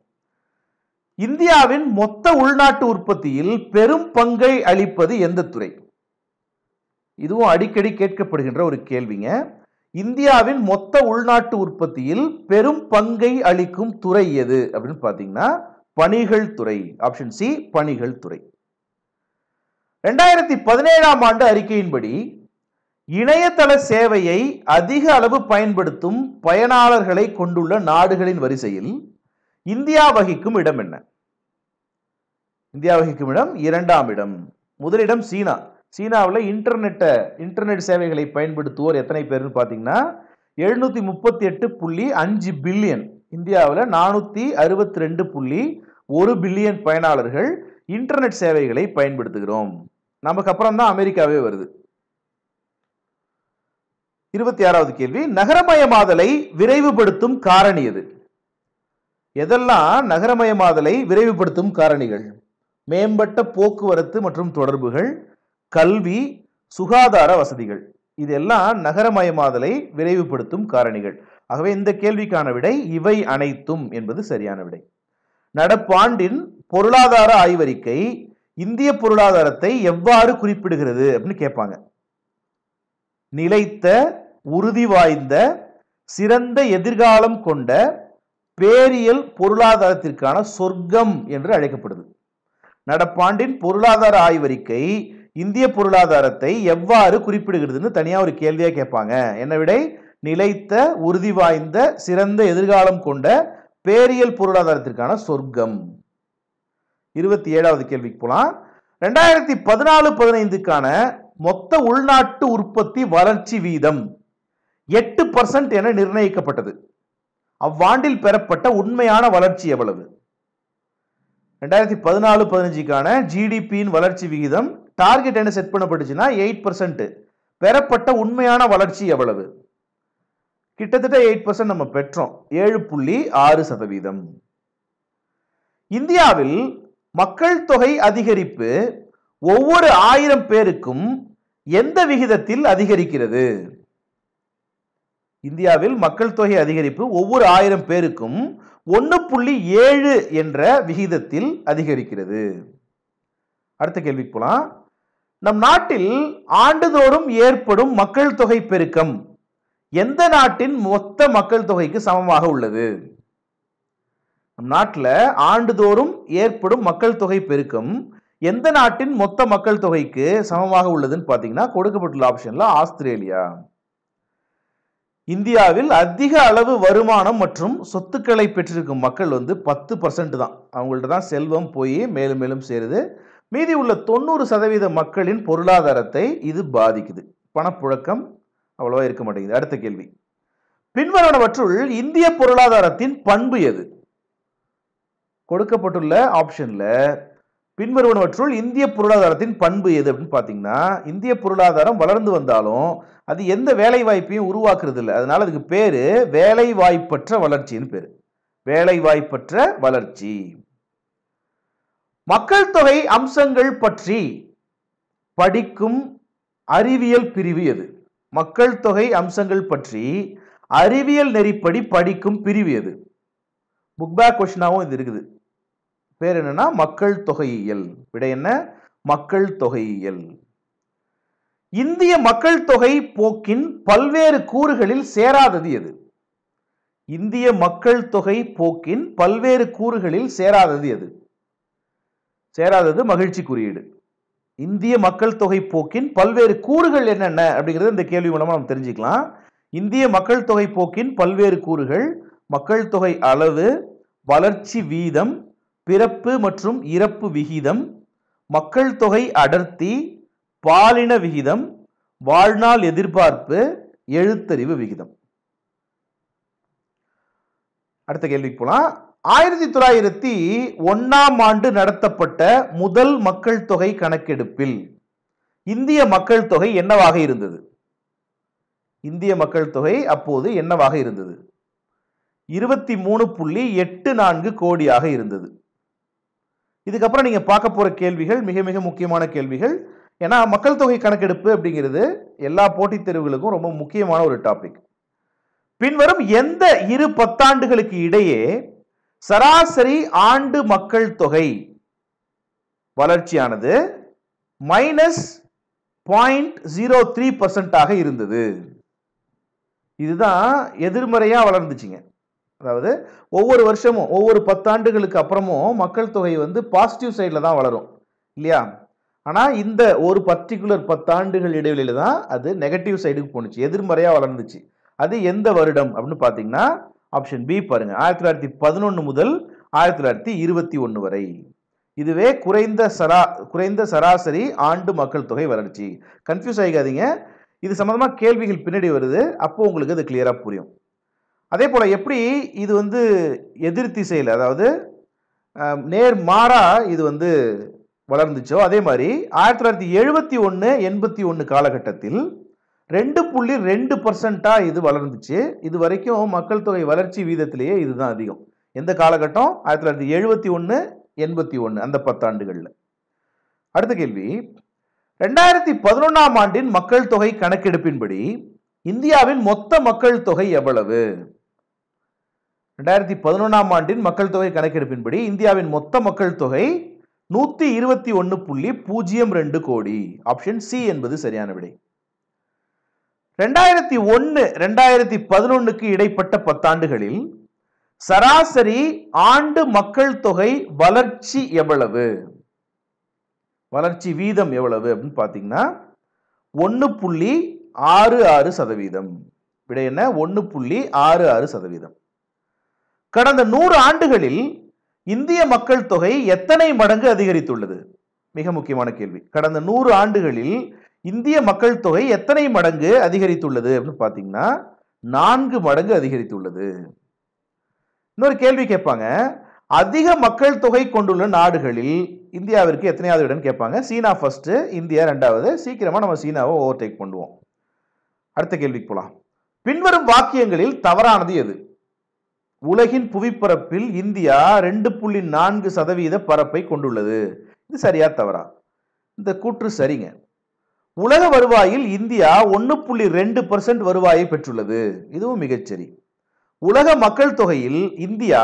[SPEAKER 1] இந்தியாவின் மொத்த உள்நாட்டு உற்பத்தியில் பெரும் பங்கை அளிப்பது எந்த துறை இதுவும் அடிக்கடி கேட்கப்படுகின்ற ஒரு கேள்விங்க இந்தியாவின் மொத்த உள்நாட்டு உற்பத்தியில் பெரும் பங்கை அளிக்கும் துறை எது அப்படின்னு பார்த்தீங்கன்னா பணிகள் துறை ஆப்ஷன் சி பணிகள் துறை ரெண்டாயிரத்தி பதினேழாம் ஆண்டு அறிக்கையின்படி இணையதள சேவையை அதிக அளவு பயன்படுத்தும் பயனாளர்களை கொண்டுள்ள நாடுகளின் வரிசையில் இந்தியா வகிக்கும் இடம் என்ன இந்தியா வகிக்கும் இடம் இரண்டாம் இடம் முதலிடம் சீனா சீனாவில் இன்டர்நெட்டை இன்டர்நெட் சேவைகளை பயன்படுத்துவோர் எத்தனை பேர்னு பார்த்தீங்கன்னா எழுநூற்றி முப்பத்தி எட்டு புள்ளி அஞ்சு பில்லியன் இந்தியாவில் நானூற்றி அறுபத்தி ரெண்டு புள்ளி ஒரு பில்லியன் பயனாளர்கள் இன்டர்நெட் சேவைகளை பயன்படுத்துகிறோம் நமக்கு அப்புறம் தான் அமெரிக்காவே வருது இருபத்தி ஆறாவது கேள்வி நகரமயமாதலை விரைவுபடுத்தும் காரணி எது எதெல்லாம் நகரமயமாதலை விரைவுபடுத்தும் காரணிகள் மேம்பட்ட போக்குவரத்து மற்றும் தொடர்புகள் கல்வி சுகாதார வசதிகள் இதெல்லாம் நகரமயமாதலை விரைவுபடுத்தும் காரணிகள் ஆகவே இந்த கேள்விக்கான விடை இவை அனைத்தும் என்பது சரியான விடை நடப்பாண்டின் பொருளாதார ஆய்வறிக்கை இந்திய பொருளாதாரத்தை எவ்வாறு குறிப்பிடுகிறது அப்படின்னு கேட்பாங்க நிலைத்த உறுதி வாய்ந்த சிறந்த எதிர்காலம் கொண்ட பேரியல் பொருளாதாரத்திற்கான சொர்க்கம் என்று அழைக்கப்படுது நடப்பாண்டின் பொருளாதார ஆய்வறிக்கை இந்திய பொருளாதாரத்தை எவ்வாறு குறிப்பிடுகிறதுன்னு தனியாக ஒரு கேள்வியாக கேட்பாங்க என்ன விடை நிலைத்த உறுதி வாய்ந்த சிறந்த எதிர்காலம் கொண்ட பேரியல் பொருளாதாரத்திற்கான சொர்க்கம் இருபத்தி ஏழாவது கேள்விக்கு போகலாம் ரெண்டாயிரத்தி பதினாலு பதினைந்துக்கான மொத்த உள்நாட்டு உற்பத்தி வளர்ச்சி வீதம் எட்டு பர்சன்ட் என நிர்ணயிக்கப்பட்டது அவ்வாண்டில் பெறப்பட்ட உண்மையான வளர்ச்சி எவ்வளவு ரெண்டாயிரத்தி பதினாலு பதினஞ்சுக்கான ஜிடிபியின் வளர்ச்சி விகிதம் டார்கெட் என்ன செட் பண்ணப்பட்டுச்சுன்னா எயிட் பர்சன்ட் பெறப்பட்ட உண்மையான வளர்ச்சி எவ்வளவு கிட்டத்தட்ட எயிட் பர்சன்ட் நம்ம பெற்றோம் ஏழு புள்ளி ஆறு சதவீதம் இந்தியாவில் மக்கள் தொகை அதிகரிப்பு ஒவ்வொரு ஆயிரம் பேருக்கும் எந்த விகிதத்தில் அதிகரிக்கிறது இந்தியாவில் மக்கள் தொகை அதிகரிப்பு ஒவ்வொரு ஆயிரம் பேருக்கும் ஒன்று புள்ளி ஏழு என்ற விகிதத்தில் அதிகரிக்கிறது அடுத்த கேள்விக்கு போகலாம் நம் நாட்டில் ஆண்டுதோறும் ஏற்படும் மக்கள் தொகை பெருக்கம் எந்த நாட்டின் மொத்த மக்கள் தொகைக்கு சமமாக உள்ளது நம் நாட்டில் ஆண்டுதோறும் ஏற்படும் மக்கள் தொகை பெருக்கம் எந்த நாட்டின் மொத்த மக்கள் தொகைக்கு சமமாக உள்ளதுன்னு பார்த்தீங்கன்னா கொடுக்கப்பட்டுள்ள ஆப்ஷனில் ஆஸ்திரேலியா இந்தியாவில் அதிக அளவு வருமானம் மற்றும் சொத்துக்களை பெற்றிருக்கும் மக்கள் வந்து பத்து பர்சன்ட் தான் அவங்கள்ட்ட தான் செல்வம் போய் மேலும் மேலும் சேருது மீதி உள்ள தொண்ணூறு சதவீத மக்களின் பொருளாதாரத்தை இது பாதிக்குது பணப்புழக்கம் அவ்வளோவா இருக்க மாட்டேங்குது அடுத்த கேள்வி பின்வருவனவற்றுள் இந்திய பொருளாதாரத்தின் பண்பு எது கொடுக்கப்பட்டுள்ள ஆப்ஷனில் பின்வருவனவற்றுள் இந்திய பொருளாதாரத்தின் பண்பு எது அப்படின்னு பார்த்தீங்கன்னா இந்திய பொருளாதாரம் வளர்ந்து வந்தாலும் அது எந்த வேலை வாய்ப்பையும் உருவாக்குறது இல்லை அதனால் அதுக்கு பேர் வேலை வாய்ப்பற்ற வளர்ச்சின்னு பேர் வேலை வாய்ப்பற்ற வளர்ச்சி மக்கள் தொகை அம்சங்கள் பற்றி படிக்கும் அறிவியல் பிரிவு எது மக்கள் தொகை அம்சங்கள் பற்றி அறிவியல் நெறிப்படி படிக்கும் பிரிவு எது புக் பேக் கொஷினாகவும் இது இருக்குது பேர் என்னன்னா மக்கள் தொகையியல் விடை என்ன மக்கள் தொகையியல் இந்திய மக்கள் தொகை போக்கின் பல்வேறு கூறுகளில் சேராதது எது இந்திய மக்கள் தொகை போக்கின் பல்வேறு கூறுகளில் சேராதது எது சேராதது மகிழ்ச்சி குறியீடு இந்திய மக்கள் தொகை போக்கின் பல்வேறு கூறுகள் என்னென்ன அப்படிங்கிறது இந்த கேள்வி மூலமாக நம்ம தெரிஞ்சுக்கலாம் இந்திய மக்கள் தொகை போக்கின் பல்வேறு கூறுகள் மக்கள் தொகை அளவு வளர்ச்சி வீதம் பிறப்பு மற்றும் இறப்பு விகிதம் மக்கள் தொகை அடர்த்தி பாலின விகிதம் வாழ்நாள் எதிர்பார்ப்பு எழுத்தறிவு விகிதம் அடுத்த கேள்விக்கு போலாம் ஆயிரத்தி தொள்ளாயிரத்தி ஒன்னாம் ஆண்டு நடத்தப்பட்ட முதல் மக்கள் தொகை கணக்கெடுப்பில் இந்திய மக்கள் தொகை என்னவாக இருந்தது இந்திய மக்கள் தொகை அப்போது என்னவாக இருந்தது இருபத்தி மூணு புள்ளி எட்டு நான்கு கோடியாக இருந்தது இதுக்கப்புறம் நீங்கள் பார்க்க போகிற கேள்விகள் மிக மிக முக்கியமான கேள்விகள் ஏன்னா மக்கள் தொகை கணக்கெடுப்பு அப்படிங்கிறது எல்லா போட்டித் தேர்வுகளுக்கும் ரொம்ப முக்கியமான ஒரு டாபிக் பின்வரும் எந்த இரு பத்தாண்டுகளுக்கு இடையே சராசரி ஆண்டு மக்கள் தொகை வளர்ச்சியானது மைனஸ் பாயிண்ட் ஜீரோ த்ரீ பர்சன்டாக இருந்தது இதுதான் எதிர்மறையாக வளர்ந்துச்சுங்க அதாவது ஒவ்வொரு வருஷமும் ஒவ்வொரு பத்தாண்டுகளுக்கு அப்புறமும் மக்கள் தொகை வந்து பாசிட்டிவ் சைடில் தான் வளரும் இல்லையா ஆனால் இந்த ஒரு பர்டிகுலர் பத்தாண்டுகள் இடைவெளியில் தான் அது நெகட்டிவ் சைடுக்கு போணுச்சு எதிர்மறையாக வளர்ந்துச்சு அது எந்த வருடம் அப்படின்னு பார்த்தீங்கன்னா ஆப்ஷன் பி பாருங்க ஆயிரத்தி தொள்ளாயிரத்தி பதினொன்று முதல் ஆயிரத்தி தொள்ளாயிரத்தி இருபத்தி ஒன்று வரை இதுவே குறைந்த சரா குறைந்த சராசரி ஆண்டு மக்கள் தொகை வளர்ச்சி கன்ஃபியூஸ் ஆகிக்காதீங்க இது சம்மந்தமாக கேள்விகள் பின்னாடி வருது அப்போது உங்களுக்கு அது கிளியராக புரியும் அதே போல் எப்படி இது வந்து எதிர் திசையில் அதாவது நேர் மாறாக இது வந்து வளர்ந்துச்சோ அதே மாதிரி ஆயிரத்தி தொள்ளாயிரத்தி எழுபத்தி ஒன்று எண்பத்தி ஒன்று காலகட்டத்தில் ரெண்டு புள்ளி ரெண்டு பர்சன்ட்டாக இது வளர்ந்துச்சு இது வரைக்கும் மக்கள் தொகை வளர்ச்சி வீதத்திலேயே இதுதான் அதிகம் எந்த காலகட்டம் ஆயிரத்தி தொள்ளாயிரத்தி எழுபத்தி ஒன்று எண்பத்தி ஒன்று அந்த பத்தாண்டுகளில் அடுத்த கேள்வி ரெண்டாயிரத்தி பதினொன்றாம் ஆண்டின் மக்கள் தொகை கணக்கெடுப்பின்படி இந்தியாவின் மொத்த மக்கள் தொகை எவ்வளவு ரெண்டாயிரத்தி பதினொன்றாம் ஆண்டின் மக்கள் தொகை கணக்கெடுப்பின்படி இந்தியாவின் மொத்த மக்கள் தொகை நூற்றி இருபத்தி ஒன்று புள்ளி பூஜ்ஜியம் ரெண்டு கோடி ஆப்ஷன் சி என்பது சரியான விடை ரெண்டாயிரத்தி ஒன்று ரெண்டாயிரத்தி பதினொன்றுக்கு இடைப்பட்ட பத்தாண்டுகளில் சராசரி ஆண்டு மக்கள் தொகை வளர்ச்சி எவ்வளவு வளர்ச்சி வீதம் எவ்வளவு அப்படின்னு பார்த்தீங்கன்னா ஒன்று புள்ளி ஆறு ஆறு சதவீதம் விடை என்ன ஒன்று புள்ளி ஆறு ஆறு சதவீதம் கடந்த நூறு ஆண்டுகளில் இந்திய மக்கள் தொகை எத்தனை மடங்கு அதிகரித்துள்ளது மிக முக்கியமான கேள்வி கடந்த நூறு ஆண்டுகளில் இந்திய மக்கள் தொகை எத்தனை மடங்கு அதிகரித்துள்ளது அப்படின்னு பார்த்தீங்கன்னா நான்கு மடங்கு அதிகரித்துள்ளது இன்னொரு கேள்வி கேட்பாங்க அதிக மக்கள் தொகை கொண்டுள்ள நாடுகளில் இந்தியாவிற்கு எத்தனையாவது இடம் கேட்பாங்க சீனா ஃபர்ஸ்ட் இந்தியா ரெண்டாவது சீக்கிரமாக நம்ம சீனாவை ஓவர்டேக் பண்ணுவோம் அடுத்த கேள்விக்கு போகலாம் பின்வரும் வாக்கியங்களில் தவறானது எது உலகின் புவிப்பரப்பில் இந்தியா ரெண்டு புள்ளி நான்கு சதவீத பரப்பை கொண்டுள்ளது இது சரியா தவறா இந்த கூற்று சரிங்க உலக வருவாயில் இந்தியா ஒன்று புள்ளி ரெண்டு பர்சன்ட் வருவாயை பெற்றுள்ளது இதுவும் மிகச்சரி உலக மக்கள் தொகையில் இந்தியா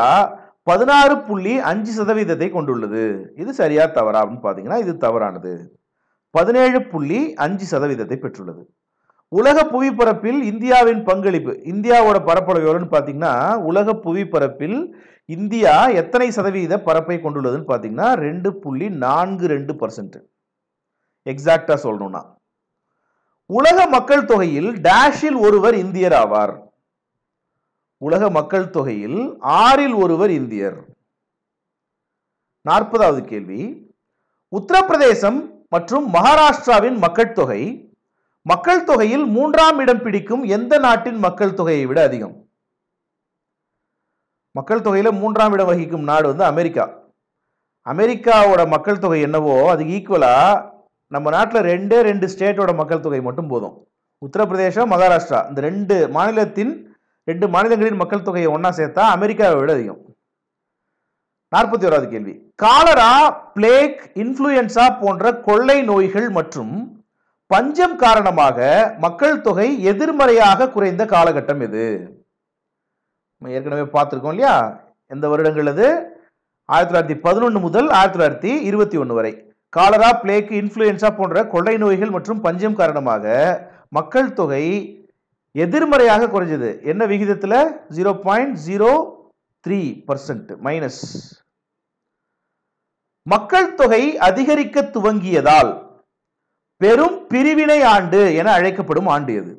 [SPEAKER 1] பதினாறு புள்ளி அஞ்சு சதவீதத்தை கொண்டுள்ளது இது சரியா தவறா அப்படின்னு பார்த்தீங்கன்னா இது தவறானது பதினேழு புள்ளி அஞ்சு சதவீதத்தை பெற்றுள்ளது உலக புவிப்பரப்பில் இந்தியாவின் பங்களிப்பு இந்தியாவோட பரப்பளவு எவ்வளோன்னு பார்த்தீங்கன்னா உலக புவிப்பரப்பில் இந்தியா எத்தனை சதவீத பரப்பை கொண்டுள்ளதுன்னு பார்த்தீங்கன்னா ரெண்டு புள்ளி நான்கு ரெண்டு பர்சன்ட் எக்ஸாக்டாக சொல்லணும்னா உலக மக்கள் தொகையில் டேஷில் ஒருவர் இந்தியர் ஆவார் உலக மக்கள் தொகையில் ஆறில் ஒருவர் இந்தியர் நாற்பதாவது கேள்வி உத்தரப்பிரதேசம் மற்றும் மகாராஷ்டிராவின் மக்கள் தொகை மக்கள் தொகையில் மூன்றாம் இடம் பிடிக்கும் எந்த நாட்டின் மக்கள் தொகையை விட அதிகம் மக்கள் தொகையில் மூன்றாம் இடம் வகிக்கும் நாடு வந்து அமெரிக்கா அமெரிக்காவோட மக்கள் தொகை என்னவோ அது ஈக்குவலாக நம்ம நாட்டில் ரெண்டே ரெண்டு ஸ்டேட்டோட மக்கள் தொகை மட்டும் போதும் உத்தரப்பிரதேசம் மகாராஷ்டிரா இந்த ரெண்டு மாநிலத்தின் ரெண்டு மாநிலங்களின் மக்கள் தொகையை ஒன்றா சேர்த்தா அமெரிக்காவை விட அதிகம் நாற்பத்தி ஓராவது கேள்வி காலரா பிளேக் இன்ஃப்ளூயன்ஸா போன்ற கொள்ளை நோய்கள் மற்றும் பஞ்சம் காரணமாக மக்கள் தொகை எதிர்மறையாக குறைந்த காலகட்டம் எது ஏற்கனவே பார்த்துருக்கோம் இல்லையா எந்த வருடங்கள் அது ஆயிரத்தி தொள்ளாயிரத்தி பதினொன்று முதல் ஆயிரத்தி தொள்ளாயிரத்தி இருபத்தி ஒன்று வரை காலரா பிளேக் இன்ஃப்ளூயன்ஸா போன்ற கொள்ளை நோய்கள் மற்றும் பஞ்சம் காரணமாக மக்கள் தொகை எதிர்மறையாக குறைஞ்சது என்ன விகிதத்தில் zero point zero three percent minus மக்கள் தொகை அதிகரிக்க துவங்கியதால் பெரும் பிரிவினை ஆண்டு என அழைக்கப்படும் ஆண்டு எது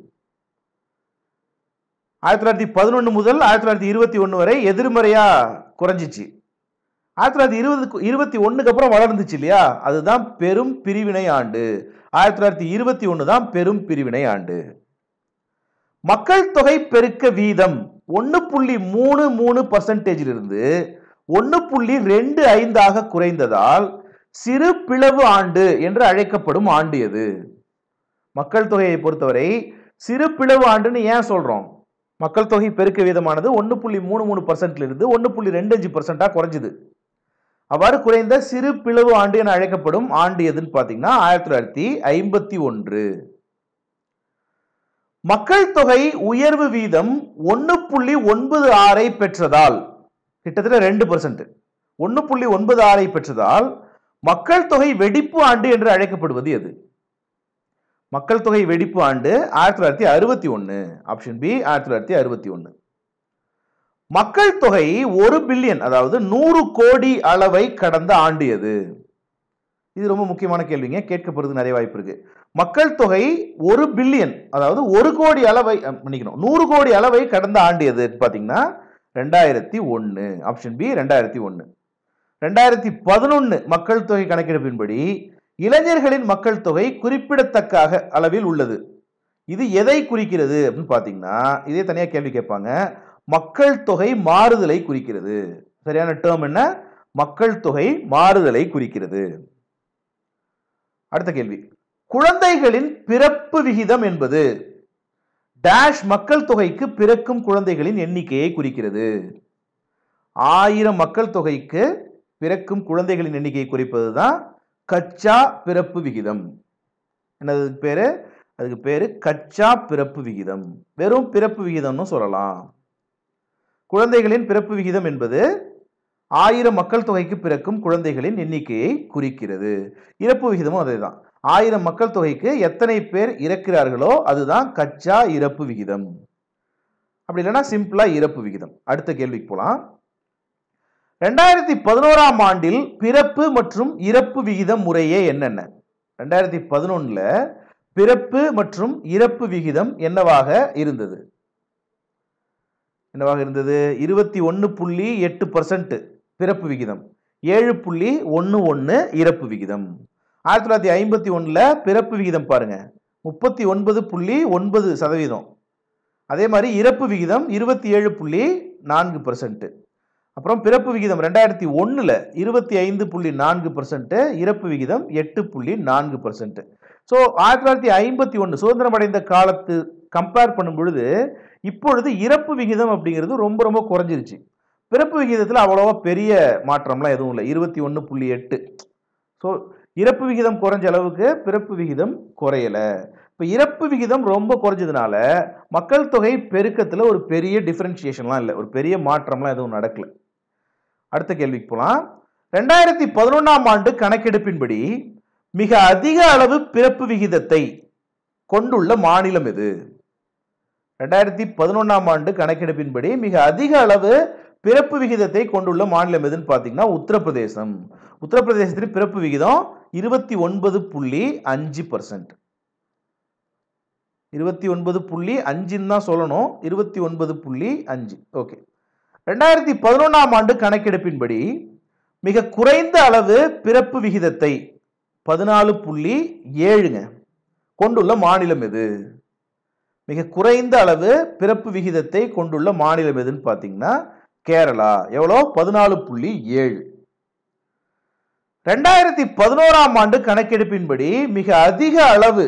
[SPEAKER 1] ஆயிரத்தி தொள்ளாயிரத்தி பதினொன்று முதல் ஆயிரத்தி தொள்ளாயிரத்தி இருபத்தி ஒன்று வரை எதிர்மறையாக குறைஞ்சிச்சு ஆயிரத்தி தொள்ளாயிரத்தி இருபது இருபத்தி ஒன்றுக்கு அப்புறம் வளர்ந்துச்சு இல்லையா அதுதான் பெரும் பிரிவினை ஆண்டு ஆயிரத்தி தொள்ளாயிரத்தி இருபத்தி ஒன்று தான் பெரும் பிரிவினை ஆண்டு மக்கள் தொகை பெருக்க வீதம் ஒன்று புள்ளி மூணு மூணு பர்சன்டேஜிலிருந்து ஒன்று புள்ளி ரெண்டு ஐந்தாக குறைந்ததால் சிறு பிளவு ஆண்டு என்று அழைக்கப்படும் ஆண்டு எது மக்கள் தொகையை பொறுத்தவரை சிறு பிளவு ஆண்டுன்னு ஏன் சொல்கிறோம் மக்கள் தொகை பெருக்க வீதமானது ஒன்று புள்ளி மூணு மூணு இருந்து ஒன்று புள்ளி ரெண்டு அஞ்சு பர்சன்டா குறைஞ்சது அவ்வாறு குறைந்த சிறு பிளவு ஆண்டு என அழைக்கப்படும் ஆண்டு எதுன்னு பார்த்தீங்கன்னா ஆயிரத்தி தொள்ளாயிரத்தி ஐம்பத்தி ஒன்று மக்கள் தொகை உயர்வு வீதம் ஒன்று புள்ளி ஒன்பது ஆறை பெற்றதால் கிட்டத்தட்ட ரெண்டு பர்சன்ட் ஒன்று புள்ளி ஒன்பது ஆறை பெற்றதால் மக்கள் தொகை வெடிப்பு ஆண்டு என்று அழைக்கப்படுவது எது மக்கள் தொகை வெடிப்பு ஆண்டு ஆயிரத்தி தொள்ளாயிரத்தி அறுபத்தி ஒன்று ஆப்ஷன் பி ஆயிரத்தி தொள்ளாயிரத்தி அறுபத்தி ஒன்று மக்கள் தொகை ஒரு பில்லியன் அதாவது நூறு கோடி அளவை கடந்த ஆண்டு எது இது ரொம்ப முக்கியமான கேள்விங்க கேட்கப்படுறது நிறைய வாய்ப்பு இருக்கு மக்கள் தொகை ஒரு பில்லியன் அதாவது ஒரு கோடி அளவை மன்னிக்கணும் நூறு கோடி அளவை கடந்த ஆண்டு எது பார்த்தீங்கன்னா ரெண்டாயிரத்தி ஒன்று ஆப்ஷன் பி ரெண்டாயிரத்தி ஒன்று ரெண்டாயிரத்தி பதினொன்று மக்கள் தொகை கணக்கெடுப்பின்படி இளைஞர்களின் மக்கள் தொகை குறிப்பிடத்தக்க அளவில் உள்ளது இது எதை குறிக்கிறது அப்படின்னு பார்த்தீங்கன்னா இதே தனியாக கேள்வி கேட்பாங்க மக்கள் தொகை மாறுதலை குறிக்கிறது சரியான டேர்ம் என்ன மக்கள் தொகை மாறுதலை குறிக்கிறது அடுத்த கேள்வி குழந்தைகளின் பிறப்பு விகிதம் என்பது டேஷ் மக்கள் தொகைக்கு பிறக்கும் குழந்தைகளின் எண்ணிக்கையை குறிக்கிறது ஆயிரம் மக்கள் தொகைக்கு பிறக்கும் குழந்தைகளின் எண்ணிக்கையை குறிப்பது தான் கச்சா பிறப்பு விகிதம் என்னது பேர் அதுக்கு பேர் கச்சா பிறப்பு விகிதம் வெறும் பிறப்பு விகிதம்னு சொல்லலாம் குழந்தைகளின் பிறப்பு விகிதம் என்பது ஆயிரம் மக்கள் தொகைக்கு பிறக்கும் குழந்தைகளின் எண்ணிக்கையை குறிக்கிறது இறப்பு விகிதமும் அதே தான் ஆயிரம் மக்கள் தொகைக்கு எத்தனை பேர் இறக்கிறார்களோ அதுதான் கச்சா இறப்பு விகிதம் அப்படி இல்லைன்னா சிம்பிளாக இறப்பு விகிதம் அடுத்த கேள்விக்கு போகலாம் ரெண்டாயிரத்தி பதினோராம் ஆண்டில் பிறப்பு மற்றும் இறப்பு விகிதம் முறையே என்னென்ன ரெண்டாயிரத்தி பதினொன்றில் பிறப்பு மற்றும் இறப்பு விகிதம் என்னவாக இருந்தது என்னவாக இருந்தது இருபத்தி ஒன்று புள்ளி எட்டு பர்சன்ட் பிறப்பு விகிதம் ஏழு புள்ளி ஒன்று ஒன்று இறப்பு விகிதம் ஆயிரத்தி தொள்ளாயிரத்தி ஐம்பத்தி ஒன்றில் பிறப்பு விகிதம் பாருங்கள் முப்பத்தி ஒன்பது புள்ளி ஒன்பது சதவீதம் அதே மாதிரி இறப்பு விகிதம் இருபத்தி ஏழு புள்ளி நான்கு பர்சன்ட்டு அப்புறம் பிறப்பு விகிதம் ரெண்டாயிரத்தி ஒன்றில் இருபத்தி ஐந்து புள்ளி நான்கு பர்சன்ட்டு இறப்பு விகிதம் எட்டு புள்ளி நான்கு பர்சன்ட்டு ஸோ ஆயிரத்தி தொள்ளாயிரத்தி ஐம்பத்தி ஒன்று சுதந்திரம் அடைந்த காலத்து கம்பேர் பண்ணும் பொழுது இப்பொழுது இறப்பு விகிதம் அப்படிங்கிறது ரொம்ப ரொம்ப குறைஞ்சிருச்சு பிறப்பு விகிதத்தில் அவ்வளோவா பெரிய மாற்றம்லாம் எதுவும் இல்லை இருபத்தி ஒன்று புள்ளி எட்டு ஸோ இறப்பு விகிதம் குறைஞ்ச அளவுக்கு பிறப்பு விகிதம் குறையலை இப்போ இறப்பு விகிதம் ரொம்ப குறைஞ்சதுனால மக்கள் தொகை பெருக்கத்தில் ஒரு பெரிய டிஃப்ரென்ஷியேஷன்லாம் இல்லை ஒரு பெரிய மாற்றம்லாம் எதுவும் நடக்கலை அடுத்த கேள்விக்கு போகலாம் ரெண்டாயிரத்தி பதினொன்றாம் ஆண்டு கணக்கெடுப்பின்படி மிக அதிக அளவு பிறப்பு விகிதத்தை கொண்டுள்ள மாநிலம் எது ரெண்டாயிரத்தி பதினொன்றாம் ஆண்டு கணக்கெடுப்பின்படி மிக அதிக அளவு பிறப்பு விகிதத்தை கொண்டுள்ள மாநிலம் எதுன்னு பார்த்தீங்கன்னா உத்தரப்பிரதேசம் உத்தரப்பிரதேசத்தின் பிறப்பு விகிதம் இருபத்தி ஒன்பது புள்ளி அஞ்சு பர்சன்ட் இருபத்தி ஒன்பது புள்ளி அஞ்சுன்னு தான் சொல்லணும் இருபத்தி ஒன்பது புள்ளி அஞ்சு ஓகே ரெண்டாயிரத்தி பதினொன்றாம் ஆண்டு கணக்கெடுப்பின்படி மிக குறைந்த அளவு பிறப்பு விகிதத்தை பதினாலு புள்ளி ஏழுங்க கொண்டுள்ள மாநிலம் எது மிக குறைந்த அளவு பிறப்பு விகிதத்தை கொண்டுள்ள மாநிலம் எதுன்னு பார்த்தீங்கன்னா கேரளா எவ்வளோ பதினாலு புள்ளி ஏழு ரெண்டாயிரத்தி பதினோராம் ஆண்டு கணக்கெடுப்பின்படி மிக அதிக அளவு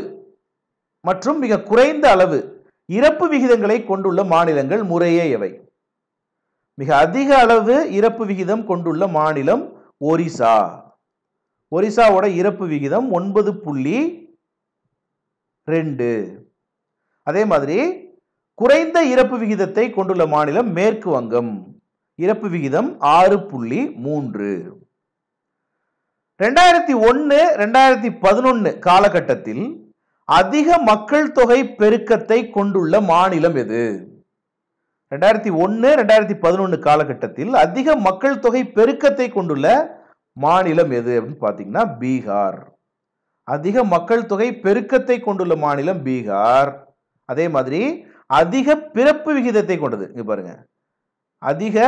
[SPEAKER 1] மற்றும் மிக குறைந்த அளவு இறப்பு விகிதங்களை கொண்டுள்ள மாநிலங்கள் முறையே எவை மிக அதிக அளவு இறப்பு விகிதம் கொண்டுள்ள மாநிலம் ஒரிசா ஒரிசாவோட இறப்பு விகிதம் ஒன்பது புள்ளி ரெண்டு அதே மாதிரி குறைந்த இறப்பு விகிதத்தை கொண்டுள்ள மாநிலம் மேற்கு வங்கம் இறப்பு விகிதம் ஆறு புள்ளி மூன்று ரெண்டாயிரத்தி ஒன்று ரெண்டாயிரத்தி பதினொன்று காலகட்டத்தில் அதிக மக்கள் தொகை பெருக்கத்தை கொண்டுள்ள மாநிலம் எது ரெண்டாயிரத்தி ஒன்று ரெண்டாயிரத்தி பதினொன்று காலகட்டத்தில் அதிக மக்கள் தொகை பெருக்கத்தை கொண்டுள்ள மாநிலம் எது அப்படின்னு பார்த்தீங்கன்னா பீகார் அதிக மக்கள் தொகை பெருக்கத்தை கொண்டுள்ள மாநிலம் பீகார் அதே மாதிரி அதிக பிறப்பு விகிதத்தை கொண்டது இங்கே பாருங்க அதிக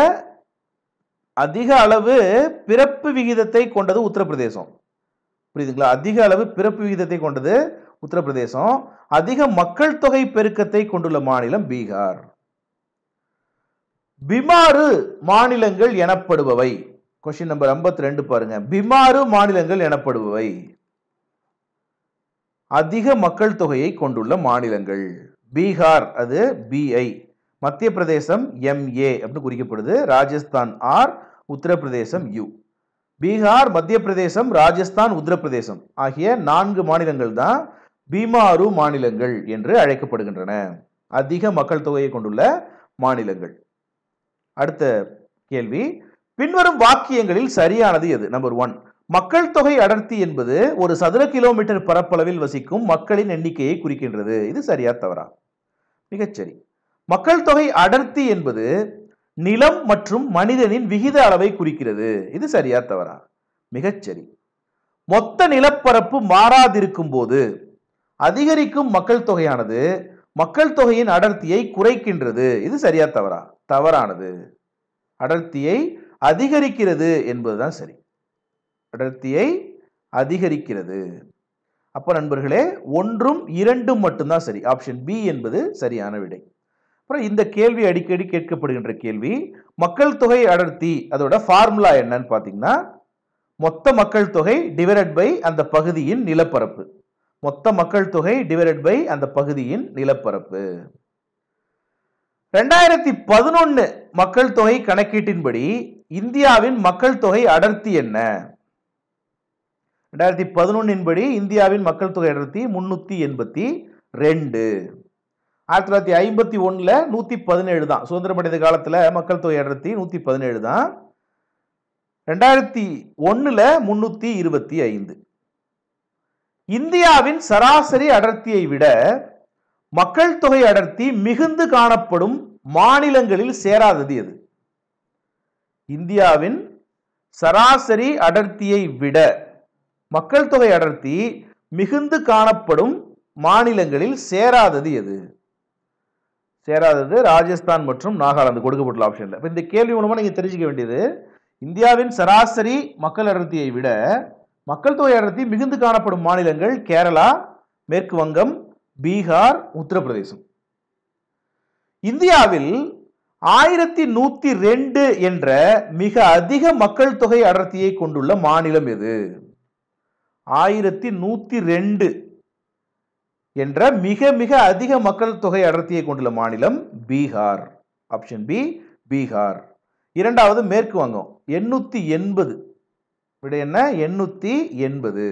[SPEAKER 1] அதிக அளவு பிறப்பு விகிதத்தை கொண்டது உத்தரப்பிரதேசம் புரியுதுங்களா அதிக அளவு பிறப்பு விகிதத்தை கொண்டது உத்தரப்பிரதேசம் அதிக மக்கள் தொகை பெருக்கத்தை கொண்டுள்ள மாநிலம் பீகார் பிமாறு மாநிலங்கள் எனப்படுபவை கொஸ்டின் நம்பர் ஐம்பத்தி ரெண்டு பாருங்க பிமாறு மாநிலங்கள் எனப்படுபவை அதிக மக்கள் தொகையை கொண்டுள்ள மாநிலங்கள் பீகார் அது பிஐ மத்திய பிரதேசம் எம்ஏ அப்படின்னு குறிக்கப்படுது ராஜஸ்தான் ஆர் உத்தரப்பிரதேசம் யூ பீகார் மத்திய பிரதேசம் ராஜஸ்தான் உத்தரப்பிரதேசம் ஆகிய நான்கு மாநிலங்கள் தான் பீமாரு மாநிலங்கள் என்று அழைக்கப்படுகின்றன அதிக மக்கள் தொகையை கொண்டுள்ள மாநிலங்கள் அடுத்த கேள்வி பின்வரும் வாக்கியங்களில் சரியானது எது நம்பர் ஒன் மக்கள் தொகை அடர்த்தி என்பது ஒரு சதுர கிலோமீட்டர் பரப்பளவில் வசிக்கும் மக்களின் எண்ணிக்கையை குறிக்கின்றது இது சரியா தவறா மிகச்சரி மக்கள் தொகை அடர்த்தி என்பது நிலம் மற்றும் மனிதனின் விகித அளவை குறிக்கிறது இது சரியா தவறா மிகச்சரி மொத்த நிலப்பரப்பு மாறாதிருக்கும் போது அதிகரிக்கும் மக்கள் தொகையானது மக்கள் தொகையின் அடர்த்தியை குறைக்கின்றது இது சரியா தவறா தவறானது அடர்த்தியை அதிகரிக்கிறது என்பதுதான் சரி அடர்த்தியை அதிகரிக்கிறது அப்போ நண்பர்களே ஒன்றும் இரண்டும் மட்டும்தான் சரி ஆப்ஷன் பி என்பது சரியான விடை அப்புறம் இந்த கேள்வி அடிக்கடி கேட்கப்படுகின்ற கேள்வி மக்கள் தொகை அடர்த்தி அதோட ஃபார்முலா என்னன்னு பார்த்தீங்கன்னா மொத்த மக்கள் தொகை டிவைடட் பை அந்த பகுதியின் நிலப்பரப்பு மொத்த மக்கள் தொகை டிவைடட் பை அந்த பகுதியின் நிலப்பரப்பு ரெண்டாயிரத்தி பதினொன்று மக்கள் தொகை கணக்கீட்டின்படி இந்தியாவின் மக்கள் தொகை அடர்த்தி என்ன ரெண்டாயிரத்தி பதினொன்னின் படி இந்தியாவின் மக்கள் தொகை அடர்த்தி முன்னூற்றி எண்பத்தி ரெண்டு ஆயிரத்தி தொள்ளாயிரத்தி ஐம்பத்தி ஒன்றில் நூற்றி பதினேழு தான் சுதந்திரம் அடைந்த காலத்தில் மக்கள் தொகை அடர்த்தி நூற்றி பதினேழு தான் ரெண்டாயிரத்தி ஒன்றில் முந்நூற்றி இருபத்தி ஐந்து இந்தியாவின் சராசரி அடர்த்தியை விட மக்கள் தொகை அடர்த்தி மிகுந்து காணப்படும் மாநிலங்களில் சேராதது எது இந்தியாவின் சராசரி அடர்த்தியை விட மக்கள் தொகை அடர்த்தி மிகுந்து காணப்படும் மாநிலங்களில் சேராதது எது சேராதது ராஜஸ்தான் மற்றும் நாகாலாந்து கொடுக்கப்பட்டுள்ள ஆப்ஷனில் இப்போ இந்த கேள்வி மூலமாக நீங்கள் தெரிஞ்சிக்க வேண்டியது இந்தியாவின் சராசரி மக்கள் அடர்த்தியை விட மக்கள் தொகை அடர்த்தி மிகுந்து காணப்படும் மாநிலங்கள் கேரளா மேற்கு வங்கம் பீகார் உத்தரப்பிரதேசம் இந்தியாவில் ஆயிரத்தி நூத்தி ரெண்டு என்ற மிக அதிக மக்கள் தொகை அடர்த்தியை கொண்டுள்ள மாநிலம் எது ஆயிரத்தி நூத்தி ரெண்டு என்ற மிக மிக அதிக மக்கள் தொகை அடர்த்தியை கொண்டுள்ள மாநிலம் பீகார் ஆப்ஷன் பி பீகார் இரண்டாவது மேற்கு வங்கம் எண்ணூத்தி எண்பது விட என்ன எண்ணூத்தி எண்பது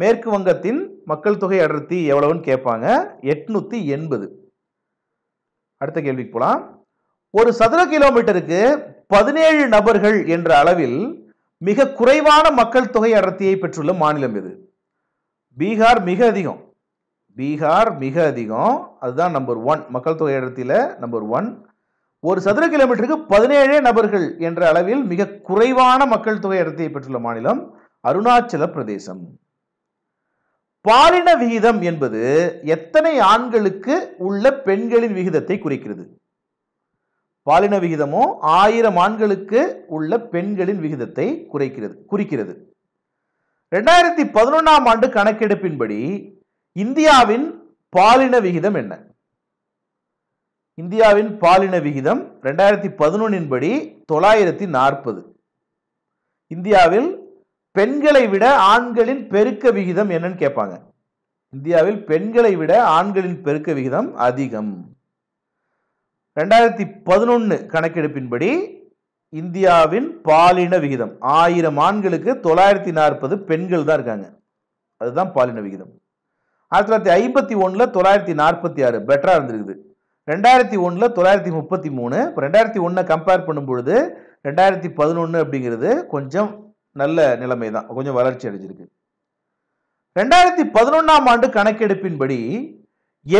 [SPEAKER 1] மேற்கு வங்கத்தின் மக்கள் தொகை அடர்த்தி எவ்வளவுன்னு கேட்பாங்க எட்நூத்தி எண்பது அடுத்த கேள்விக்கு போகலாம் ஒரு சதுர கிலோமீட்டருக்கு பதினேழு நபர்கள் என்ற அளவில் மிக குறைவான மக்கள் தொகை அடர்த்தியை பெற்றுள்ள மாநிலம் இது பீகார் மிக அதிகம் பீகார் மிக அதிகம் அதுதான் நம்பர் ஒன் மக்கள் தொகை அடர்த்தியில் நம்பர் ஒன் ஒரு சதுர கிலோமீட்டருக்கு பதினேழே நபர்கள் என்ற அளவில் மிக குறைவான மக்கள் தொகை அடர்த்தியை பெற்றுள்ள மாநிலம் அருணாச்சல பிரதேசம் பாலின விகிதம் என்பது எத்தனை ஆண்களுக்கு உள்ள பெண்களின் விகிதத்தை குறிக்கிறது பாலின விகிதமோ ஆயிரம் ஆண்களுக்கு உள்ள பெண்களின் விகிதத்தை குறைக்கிறது குறிக்கிறது ரெண்டாயிரத்தி பதினொன்றாம் ஆண்டு கணக்கெடுப்பின்படி இந்தியாவின் பாலின விகிதம் என்ன இந்தியாவின் பாலின விகிதம் ரெண்டாயிரத்தி பதினொன்னின்படி தொள்ளாயிரத்தி நாற்பது இந்தியாவில் பெண்களை விட ஆண்களின் பெருக்க விகிதம் என்னன்னு கேட்பாங்க இந்தியாவில் பெண்களை விட ஆண்களின் பெருக்க விகிதம் அதிகம் ரெண்டாயிரத்தி பதினொன்று கணக்கெடுப்பின்படி இந்தியாவின் பாலின விகிதம் ஆயிரம் ஆண்களுக்கு தொள்ளாயிரத்தி நாற்பது பெண்கள் தான் இருக்காங்க அதுதான் பாலின விகிதம் ஆயிரத்தி தொள்ளாயிரத்தி ஐம்பத்தி ஒன்றில் தொள்ளாயிரத்தி நாற்பத்தி ஆறு பெட்டராக இருந்திருக்குது ரெண்டாயிரத்தி ஒன்றில் தொள்ளாயிரத்தி முப்பத்தி மூணு இப்போ ரெண்டாயிரத்தி ஒன்றை கம்பேர் பண்ணும்பொழுது ரெண்டாயிரத்தி பதினொன்று அப்படிங்கிறது கொஞ்சம் நல்ல நிலைமை தான் கொஞ்சம் வளர்ச்சி அடைஞ்சிருக்கு ரெண்டாயிரத்தி பதினொன்றாம் ஆண்டு கணக்கெடுப்பின்படி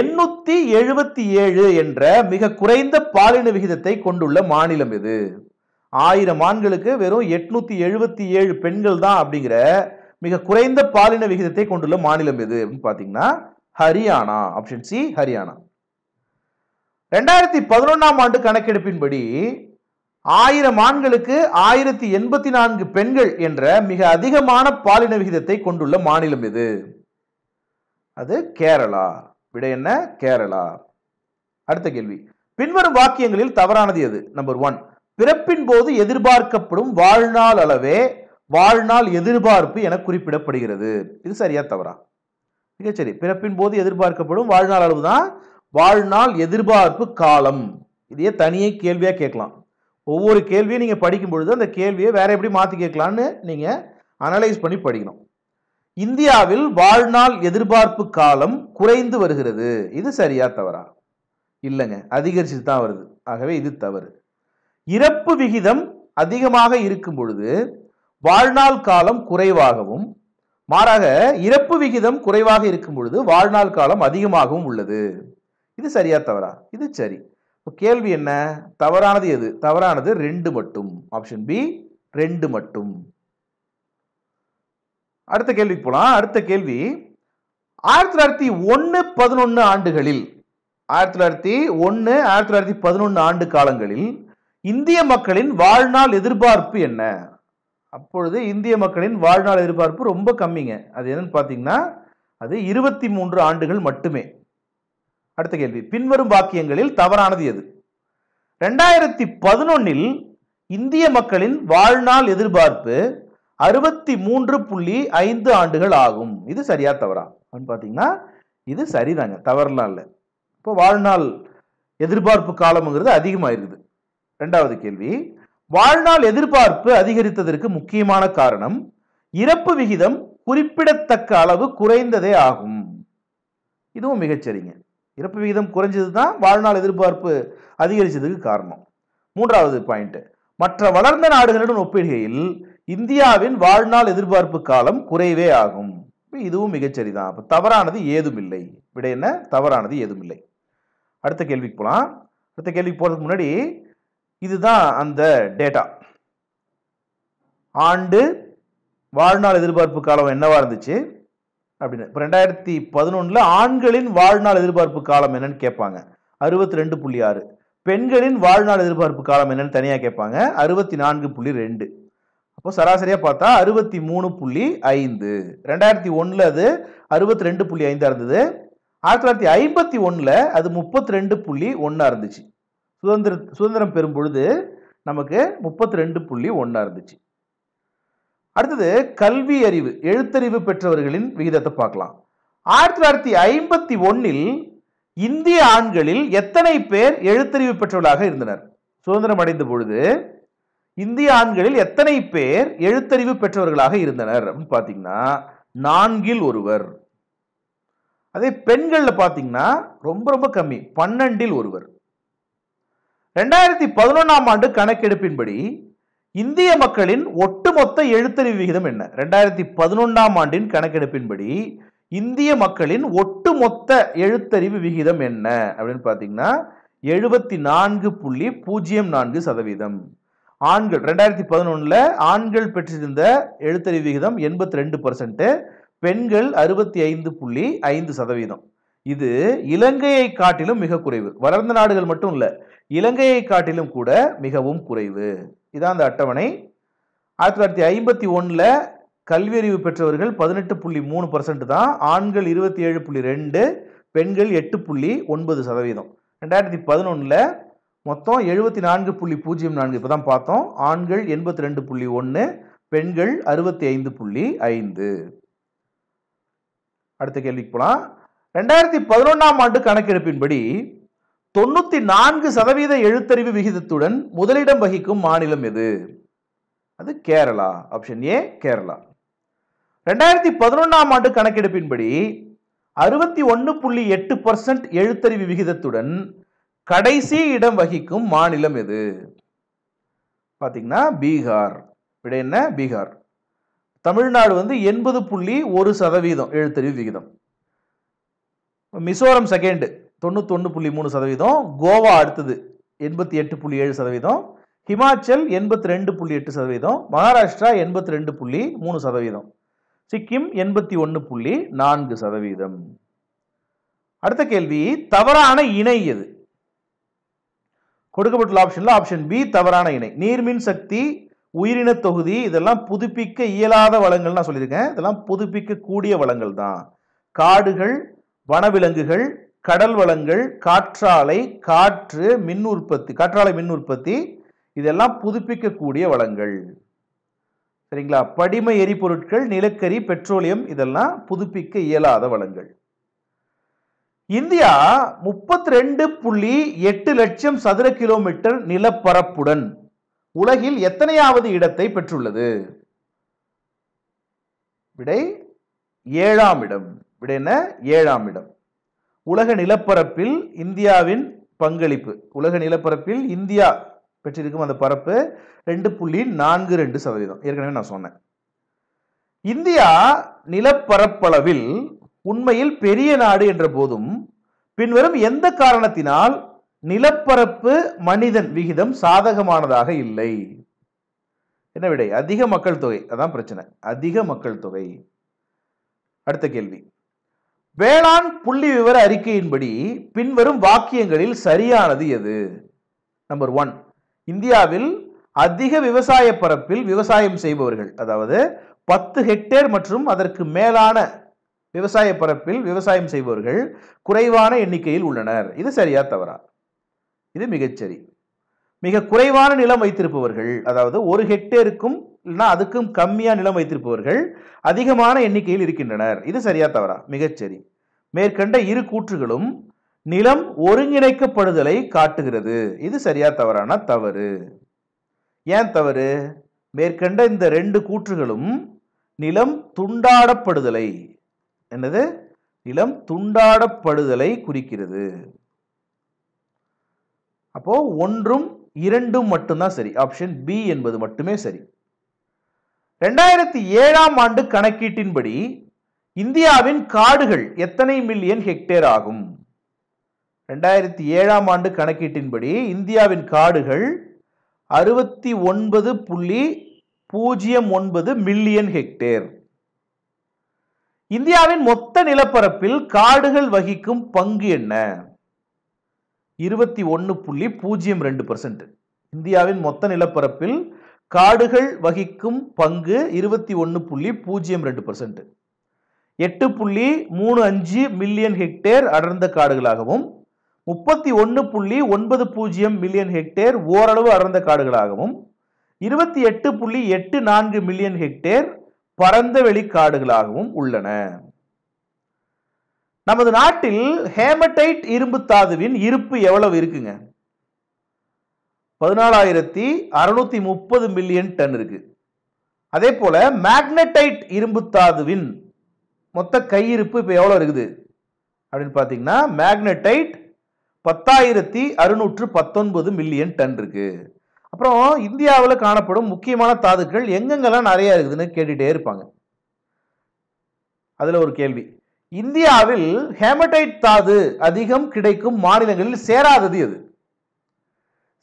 [SPEAKER 1] எண்ணூத்தி எழுபத்தி ஏழு என்ற மிக குறைந்த பாலின விகிதத்தை கொண்டுள்ள மாநிலம் இது ஆயிரம் ஆண்களுக்கு வெறும் எட்நூத்தி எழுபத்தி ஏழு பெண்கள் தான் அப்படிங்கிற மிக குறைந்த பாலின விகிதத்தை கொண்டுள்ள மாநிலம் எது அப்படின்னு ஹரியானா ஆப்ஷன் சி ஹரியானா ரெண்டாயிரத்தி பதினொன்றாம் ஆண்டு கணக்கெடுப்பின்படி ஆயிரம் ஆண்களுக்கு ஆயிரத்தி எண்பத்தி நான்கு பெண்கள் என்ற மிக அதிகமான பாலின விகிதத்தை கொண்டுள்ள மாநிலம் எது அது கேரளா விட என்ன கேரளா அடுத்த கேள்வி பின்வரும் வாக்கியங்களில் தவறானது எது நம்பர் ஒன் பிறப்பின் போது எதிர்பார்க்கப்படும் வாழ்நாள் அளவே வாழ்நாள் எதிர்பார்ப்பு என குறிப்பிடப்படுகிறது இது சரியா தவறா மிக சரி பிறப்பின் போது எதிர்பார்க்கப்படும் வாழ்நாள் அளவு தான் வாழ்நாள் எதிர்பார்ப்பு காலம் இதையே தனியே கேள்வியா கேட்கலாம் ஒவ்வொரு கேள்வியும் நீங்கள் படிக்கும் பொழுது அந்த கேள்வியை வேறு எப்படி மாற்றி கேட்கலான்னு நீங்கள் அனலைஸ் பண்ணி படிக்கணும் இந்தியாவில் வாழ்நாள் எதிர்பார்ப்பு காலம் குறைந்து வருகிறது இது சரியா தவறா இல்லைங்க அதிகரிச்சு தான் வருது ஆகவே இது தவறு இறப்பு விகிதம் அதிகமாக இருக்கும் பொழுது வாழ்நாள் காலம் குறைவாகவும் மாறாக இறப்பு விகிதம் குறைவாக இருக்கும் பொழுது வாழ்நாள் காலம் அதிகமாகவும் உள்ளது இது சரியா தவறா இது சரி இப்போ கேள்வி என்ன தவறானது எது தவறானது ரெண்டு மட்டும் ஆப்ஷன் பி ரெண்டு மட்டும் அடுத்த கேள்விக்கு போகலாம் அடுத்த கேள்வி ஆயிரத்தி தொள்ளாயிரத்தி ஒன்று பதினொன்று ஆண்டுகளில் ஆயிரத்தி தொள்ளாயிரத்தி ஒன்று ஆயிரத்தி தொள்ளாயிரத்தி பதினொன்று ஆண்டு காலங்களில் இந்திய மக்களின் வாழ்நாள் எதிர்பார்ப்பு என்ன அப்பொழுது இந்திய மக்களின் வாழ்நாள் எதிர்பார்ப்பு ரொம்ப கம்மிங்க அது என்னன்னு பார்த்தீங்கன்னா அது இருபத்தி மூன்று ஆண்டுகள் மட்டுமே அடுத்த கேள்வி பின்வரும் வாக்கியங்களில் தவறானது எது ரெண்டாயிரத்தி பதினொன்னில் இந்திய மக்களின் வாழ்நாள் எதிர்பார்ப்பு அறுபத்தி மூன்று புள்ளி ஐந்து ஆண்டுகள் ஆகும் இது சரியா தவறா அப்படின்னு பார்த்தீங்கன்னா இது சரிதாங்க தவறலாம் இல்லை இப்போ வாழ்நாள் எதிர்பார்ப்பு காலம்ங்கிறது அதிகமாயிருக்குது ரெண்டாவது கேள்வி வாழ்நாள் எதிர்பார்ப்பு அதிகரித்ததற்கு முக்கியமான காரணம் இறப்பு விகிதம் குறிப்பிடத்தக்க அளவு குறைந்ததே ஆகும் இதுவும் மிகச்சரிங்க இறப்பு விகிதம் குறைஞ்சது தான் வாழ்நாள் எதிர்பார்ப்பு அதிகரித்ததுக்கு காரணம் மூன்றாவது பாயிண்ட் மற்ற வளர்ந்த நாடுகளுடன் ஒப்பிடுகையில் இந்தியாவின் வாழ்நாள் எதிர்பார்ப்பு காலம் குறைவே ஆகும் இதுவும் மிகச்சரிதான் அப்போ தவறானது ஏதும் இல்லை விட என்ன தவறானது ஏதும் இல்லை அடுத்த கேள்விக்கு போகலாம் அடுத்த கேள்விக்கு போகிறதுக்கு முன்னாடி இதுதான் அந்த டேட்டா ஆண்டு வாழ்நாள் எதிர்பார்ப்பு காலம் என்னவா இருந்துச்சு அப்படின்னு இப்போ ரெண்டாயிரத்தி பதினொன்றில் ஆண்களின் வாழ்நாள் எதிர்பார்ப்பு காலம் என்னன்னு கேட்பாங்க அறுபத்தி ரெண்டு புள்ளி ஆறு பெண்களின் வாழ்நாள் எதிர்பார்ப்பு காலம் என்னன்னு தனியாக கேட்பாங்க அறுபத்தி நான்கு புள்ளி ரெண்டு அப்போ சராசரியாக பார்த்தா அறுபத்தி மூணு புள்ளி ஐந்து ரெண்டாயிரத்தி ஒன்றில் அது அறுபத்தி ரெண்டு புள்ளி ஐந்தாக இருந்தது ஆயிரத்தி தொள்ளாயிரத்தி ஐம்பத்தி ஒன்றில் அது முப்பத்தி ரெண்டு புள்ளி ஒன்றா இருந்துச்சு சுதந்திர சுதந்திரம் பெறும் பொழுது நமக்கு முப்பத்தி ரெண்டு புள்ளி ஒன்றா இருந்துச்சு அடுத்தது கல்வி அறிவு எழுத்தறிவு பெற்றவர்களின் விகிதத்தை பார்க்கலாம் ஆயிரத்தி தொள்ளாயிரத்தி ஐம்பத்தி ஒன்னில் இந்திய ஆண்களில் எத்தனை பேர் எழுத்தறிவு பெற்றவர்களாக இருந்தனர் சுதந்திரம் அடைந்த பொழுது இந்திய ஆண்களில் எத்தனை பேர் எழுத்தறிவு பெற்றவர்களாக இருந்தனர் அப்படின்னு பார்த்தீங்கன்னா நான்கில் ஒருவர் அதே பெண்களில் பார்த்தீங்கன்னா ரொம்ப ரொம்ப கம்மி பன்னெண்டில் ஒருவர் ரெண்டாயிரத்தி பதினொன்றாம் ஆண்டு கணக்கெடுப்பின்படி இந்திய மக்களின் ஒட்டு மொத்த எழுத்தறிவு விகிதம் என்ன ரெண்டாயிரத்தி பதினொன்றாம் ஆண்டின் கணக்கெடுப்பின்படி இந்திய மக்களின் ஒட்டுமொத்த எழுத்தறிவு விகிதம் என்ன அப்படின்னு பார்த்தீங்கன்னா எழுபத்தி நான்கு புள்ளி பூஜ்ஜியம் நான்கு சதவீதம் ஆண்கள் ரெண்டாயிரத்தி பதினொன்றில் ஆண்கள் பெற்றிருந்த எழுத்தறிவு விகிதம் எண்பத்தி ரெண்டு பர்சன்ட்டு பெண்கள் அறுபத்தி ஐந்து புள்ளி ஐந்து சதவீதம் இது இலங்கையை காட்டிலும் மிக குறைவு வளர்ந்த நாடுகள் மட்டும் இல்லை இலங்கையை காட்டிலும் கூட மிகவும் குறைவு இதான் அந்த அட்டவணை ஆயிரத்தி தொள்ளாயிரத்தி ஐம்பத்தி ஒன்றில் கல்வியறிவு பெற்றவர்கள் பதினெட்டு புள்ளி மூணு பர்சன்ட் தான் ஆண்கள் இருபத்தி ஏழு புள்ளி ரெண்டு பெண்கள் எட்டு புள்ளி ஒன்பது சதவீதம் ரெண்டாயிரத்தி பதினொன்றில் மொத்தம் எழுபத்தி நான்கு புள்ளி பூஜ்ஜியம் நான்கு இப்போ தான் பார்த்தோம் ஆண்கள் எண்பத்தி ரெண்டு புள்ளி ஒன்று பெண்கள் அறுபத்தி ஐந்து புள்ளி ஐந்து அடுத்த கேள்விக்கு போகலாம் ரெண்டாயிரத்தி பதினொன்றாம் ஆண்டு கணக்கெடுப்பின்படி தொண்ணூற்றி நான்கு சதவீத எழுத்தறிவு விகிதத்துடன் முதலிடம் வகிக்கும் மாநிலம் எது அது கேரளா ஆப்ஷன் ஏ கேரளா ரெண்டாயிரத்தி பதினொன்றாம் ஆண்டு கணக்கெடுப்பின்படி அறுபத்தி ஒன்று புள்ளி எட்டு பர்சன்ட் எழுத்தறிவு விகிதத்துடன் கடைசி இடம் வகிக்கும் மாநிலம் எது பார்த்தீங்கன்னா பீகார் விட என்ன பீகார் தமிழ்நாடு வந்து எண்பது புள்ளி ஒரு சதவீதம் எழுத்தறிவு விகிதம் மிசோரம் செகண்டு தொண்ணூத்தொன்று புள்ளி மூணு சதவீதம் கோவா அடுத்தது எண்பத்தி எட்டு புள்ளி ஏழு சதவீதம் ஹிமாச்சல் எண்பத்தி ரெண்டு புள்ளி எட்டு சதவீதம் மகாராஷ்டிரா எண்பத்தி ரெண்டு புள்ளி மூணு சதவீதம் சிக்கிம் எண்பத்தி ஒன்று புள்ளி நான்கு சதவீதம் அடுத்த கேள்வி தவறான இணை எது கொடுக்கப்பட்டுள்ள ஆப்ஷன்ல ஆப்ஷன் பி தவறான இணை நீர்மின் சக்தி உயிரின தொகுதி இதெல்லாம் புதுப்பிக்க இயலாத வளங்கள் நான் சொல்லியிருக்கேன் இதெல்லாம் புதுப்பிக்க கூடிய வளங்கள் தான் காடுகள் வனவிலங்குகள் கடல் வளங்கள் காற்றாலை காற்று மின் உற்பத்தி காற்றாலை மின் உற்பத்தி இதெல்லாம் புதுப்பிக்கக்கூடிய வளங்கள் சரிங்களா படிம எரிபொருட்கள் நிலக்கரி பெட்ரோலியம் இதெல்லாம் புதுப்பிக்க இயலாத வளங்கள் இந்தியா முப்பத்தி ரெண்டு புள்ளி எட்டு லட்சம் சதுர கிலோமீட்டர் நிலப்பரப்புடன் உலகில் எத்தனையாவது இடத்தை பெற்றுள்ளது விடை ஏழாம் இடம் விடை என்ன ஏழாம் இடம் உலக நிலப்பரப்பில் இந்தியாவின் பங்களிப்பு உலக நிலப்பரப்பில் இந்தியா பெற்றிருக்கும் அந்த பரப்பு ரெண்டு புள்ளி நான்கு ரெண்டு சதவீதம் ஏற்கனவே நான் சொன்னேன் இந்தியா நிலப்பரப்பளவில் உண்மையில் பெரிய நாடு என்ற போதும் பின்வரும் எந்த காரணத்தினால் நிலப்பரப்பு மனிதன் விகிதம் சாதகமானதாக இல்லை என்ன விடை அதிக மக்கள் தொகை அதான் பிரச்சனை அதிக மக்கள் தொகை அடுத்த கேள்வி வேளாண் புள்ளி விவர அறிக்கையின்படி பின்வரும் வாக்கியங்களில் சரியானது எது நம்பர் ஒன் இந்தியாவில் அதிக விவசாய பரப்பில் விவசாயம் செய்பவர்கள் அதாவது பத்து ஹெக்டேர் மற்றும் அதற்கு மேலான விவசாய பரப்பில் விவசாயம் செய்பவர்கள் குறைவான எண்ணிக்கையில் உள்ளனர் இது சரியா தவறா இது மிகச்சரி மிக குறைவான நிலம் வைத்திருப்பவர்கள் அதாவது ஒரு ஹெக்டேருக்கும் இல்லைன்னா அதுக்கும் கம்மியாக நிலம் வைத்திருப்பவர்கள் அதிகமான எண்ணிக்கையில் இருக்கின்றனர் இது சரியா தவறா மிகச்சரி மேற்கண்ட இரு கூற்றுகளும் நிலம் ஒருங்கிணைக்கப்படுதலை காட்டுகிறது இது சரியா தவறான தவறு ஏன் தவறு மேற்கண்ட இந்த ரெண்டு கூற்றுகளும் நிலம் துண்டாடப்படுதலை என்னது நிலம் துண்டாடப்படுதலை குறிக்கிறது அப்போ ஒன்றும் இரண்டும் மட்டும்தான் சரி ஆப்ஷன் பி என்பது மட்டுமே சரி ரெண்டாயிரத்தி ஏழாம் ஆண்டு கணக்கீட்டின்படி இந்தியாவின் காடுகள் எத்தனை மில்லியன் ஹெக்டேர் ஆகும் ரெண்டாயிரத்தி ஏழாம் ஆண்டு கணக்கீட்டின்படி இந்தியாவின் காடுகள் அறுபத்தி ஒன்பது புள்ளி பூஜ்ஜியம் ஒன்பது மில்லியன் ஹெக்டேர் இந்தியாவின் மொத்த நிலப்பரப்பில் காடுகள் வகிக்கும் பங்கு என்ன இருபத்தி ஒன்று புள்ளி பூஜ்ஜியம் ரெண்டு பர்சன்ட் இந்தியாவின் மொத்த நிலப்பரப்பில் காடுகள் வகிக்கும் பங்கு இருபத்தி ஒன்று புள்ளி பூஜ்ஜியம் ரெண்டு பர்சன்ட் எட்டு புள்ளி மூணு அஞ்சு மில்லியன் ஹெக்டேர் அடர்ந்த காடுகளாகவும் முப்பத்தி ஒன்று புள்ளி ஒன்பது பூஜ்ஜியம் மில்லியன் ஹெக்டேர் ஓரளவு அடர்ந்த காடுகளாகவும் இருபத்தி எட்டு புள்ளி எட்டு நான்கு மில்லியன் ஹெக்டேர் பரந்தவெளி காடுகளாகவும் உள்ளன நமது நாட்டில் ஹேமடைட் இரும்பு தாதுவின் இருப்பு எவ்வளவு இருக்குங்க பதினாலாயிரத்தி அறுநூத்தி முப்பது மில்லியன் டன் இருக்கு அதே போல மேக்னடைட் இரும்பு தாதுவின் மொத்த கையிருப்பு இப்போ எவ்வளோ இருக்குது அப்படின்னு பார்த்தீங்கன்னா மேக்னடைட் பத்தாயிரத்தி அறுநூற்று பத்தொன்பது மில்லியன் டன் இருக்கு அப்புறம் இந்தியாவில் காணப்படும் முக்கியமான தாதுக்கள் எங்கெங்கெல்லாம் நிறைய இருக்குதுன்னு கேட்டுட்டே இருப்பாங்க அதில் ஒரு கேள்வி இந்தியாவில் ஹேமடைட் தாது அதிகம் கிடைக்கும் மாநிலங்களில் சேராதது எது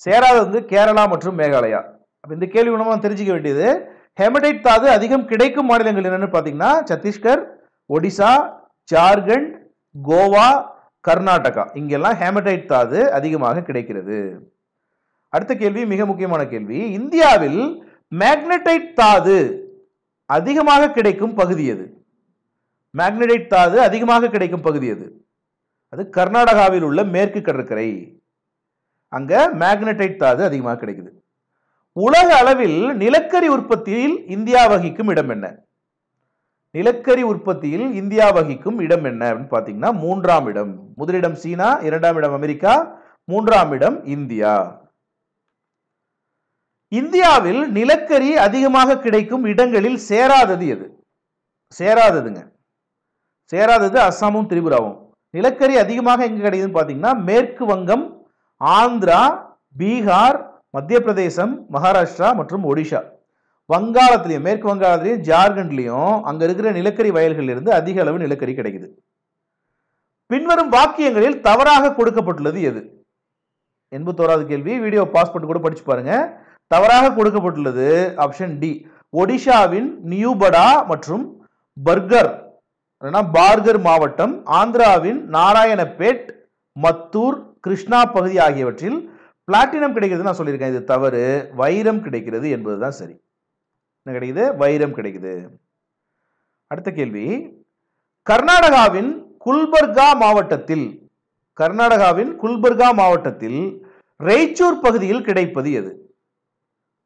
[SPEAKER 1] சேராதது வந்து கேரளா மற்றும் மேகாலயா அப்போ இந்த கேள்வி நம்ம தெரிஞ்சிக்க வேண்டியது ஹெமடைட் தாது அதிகம் கிடைக்கும் மாநிலங்கள் என்னென்னு பார்த்தீங்கன்னா சத்தீஸ்கர் ஒடிசா ஜார்க்கண்ட் கோவா கர்நாடகா இங்கெல்லாம் ஹேமடைட் தாது அதிகமாக கிடைக்கிறது அடுத்த கேள்வி மிக முக்கியமான கேள்வி இந்தியாவில் மேக்னடைட் தாது அதிகமாக கிடைக்கும் பகுதி எது மேக்னடைட் தாது அதிகமாக கிடைக்கும் பகுதி எது அது கர்நாடகாவில் உள்ள மேற்கு கடற்கரை அங்கே மேக்னடைட் தாது அதிகமாக கிடைக்குது உலக அளவில் நிலக்கரி உற்பத்தியில் இந்தியா வகிக்கும் இடம் என்ன நிலக்கரி உற்பத்தியில் இந்தியா வகிக்கும் இடம் என்ன அப்படின்னு பார்த்தீங்கன்னா மூன்றாம் இடம் முதலிடம் சீனா இரண்டாம் இடம் அமெரிக்கா மூன்றாம் இடம் இந்தியா இந்தியாவில் நிலக்கரி அதிகமாக கிடைக்கும் இடங்களில் சேராதது எது சேராததுங்க சேராதது அஸ்ஸாமும் திரிபுராவும் நிலக்கரி அதிகமாக எங்கே கிடைக்குதுன்னு பார்த்தீங்கன்னா மேற்கு வங்கம் ஆந்திரா பீகார் மத்திய பிரதேசம் மகாராஷ்டிரா மற்றும் ஒடிஷா வங்காளத்துலேயும் மேற்கு வங்காளத்துலேயும் ஜார்க்கண்ட்லேயும் அங்கே இருக்கிற நிலக்கரி வயல்களிலிருந்து அதிக அளவு நிலக்கரி கிடைக்குது பின்வரும் வாக்கியங்களில் தவறாக கொடுக்கப்பட்டுள்ளது எது எண்பத்தோராவது கேள்வி வீடியோ பாஸ்போர்ட் கூட படிச்சு பாருங்க தவறாக கொடுக்கப்பட்டுள்ளது ஆப்ஷன் டி ஒடிஷாவின் நியூபடா மற்றும் பர்கர் பார்கர் மாவட்டம் ஆந்திராவின் நாராயணபேட் மத்தூர் கிருஷ்ணா பகுதி ஆகியவற்றில் பிளாட்டினம் கிடைக்கிறது நான் சொல்லியிருக்கேன் இது தவறு வைரம் கிடைக்கிறது என்பதுதான் சரி என்ன கிடைக்குது வைரம் கிடைக்குது அடுத்த கேள்வி கர்நாடகாவின் குல்பர்கா மாவட்டத்தில் கர்நாடகாவின் குல்பர்கா மாவட்டத்தில் ரெய்ச்சூர் பகுதியில் கிடைப்பது எது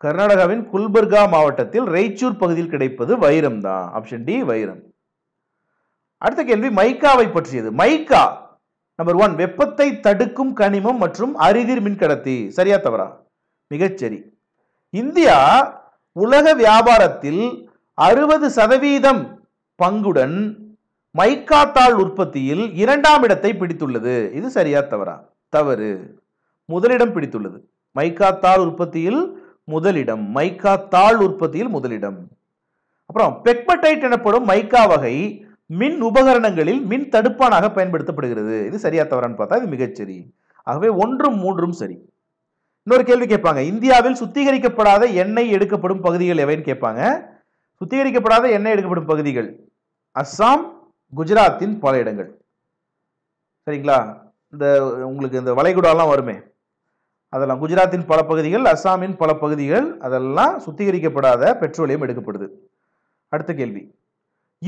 [SPEAKER 1] கர்நாடகாவின் குல்பர்கா மாவட்டத்தில் ரெய்ச்சூர் பகுதியில் கிடைப்பது வைரம் தான் ஆப்ஷன் டி வைரம் அடுத்த கேள்வி மைக்காவை பற்றியது மைக்கா நம்பர் ஒன் வெப்பத்தை தடுக்கும் கனிமம் மற்றும் அரிதிர் மின்கடத்தி சரியா தவறா மிகச்சரி இந்தியா உலக வியாபாரத்தில் அறுபது சதவீதம் பங்குடன் மைக்காத்தாள் உற்பத்தியில் இரண்டாம் இடத்தை பிடித்துள்ளது இது சரியா தவறா தவறு முதலிடம் பிடித்துள்ளது மைக்காத்தாள் உற்பத்தியில் முதலிடம் மைக்காத்தாள் உற்பத்தியில் முதலிடம் அப்புறம் பெக்மட்டைட் எனப்படும் மைக்கா வகை மின் உபகரணங்களில் மின் தடுப்பானாக பயன்படுத்தப்படுகிறது இது சரியா தவறான்னு பார்த்தா இது மிகச்சரி ஆகவே ஒன்றும் மூன்றும் சரி இன்னொரு கேள்வி கேட்பாங்க இந்தியாவில் சுத்திகரிக்கப்படாத எண்ணெய் எடுக்கப்படும் பகுதிகள் எவைன்னு கேட்பாங்க சுத்திகரிக்கப்படாத எண்ணெய் எடுக்கப்படும் பகுதிகள் அஸ்ஸாம் குஜராத்தின் பல இடங்கள் சரிங்களா இந்த உங்களுக்கு இந்த வளைகுடாலாம் வருமே அதெல்லாம் குஜராத்தின் பல பகுதிகள் அஸ்ஸாமின் பல பகுதிகள் அதெல்லாம் சுத்திகரிக்கப்படாத பெட்ரோலியம் எடுக்கப்படுது அடுத்த கேள்வி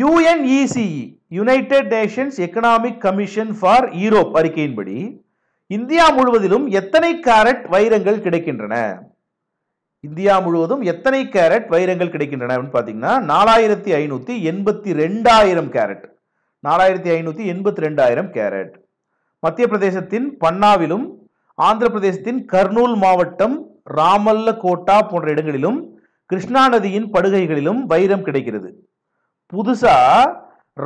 [SPEAKER 1] UNECE United Nations Economic Commission for Europe அறிக்கையின்படி இந்தியா முழுவதிலும் எத்தனை கேரட் வைரங்கள் கிடைக்கின்றன இந்தியா முழுவதும் எத்தனை கேரட் வைரங்கள் கிடைக்கின்றன அப்படின்னு பார்த்தீங்கன்னா நாலாயிரத்தி ஐநூற்றி எண்பத்தி ரெண்டாயிரம் கேரட் நாலாயிரத்தி ஐநூற்றி எண்பத்தி ரெண்டாயிரம் கேரட் மத்திய பிரதேசத்தின் பன்னாவிலும் ஆந்திர பிரதேசத்தின் கர்னூல் மாவட்டம் ராமல்ல கோட்டா போன்ற இடங்களிலும் கிருஷ்ணா நதியின் படுகைகளிலும் வைரம் கிடைக்கிறது புதுசா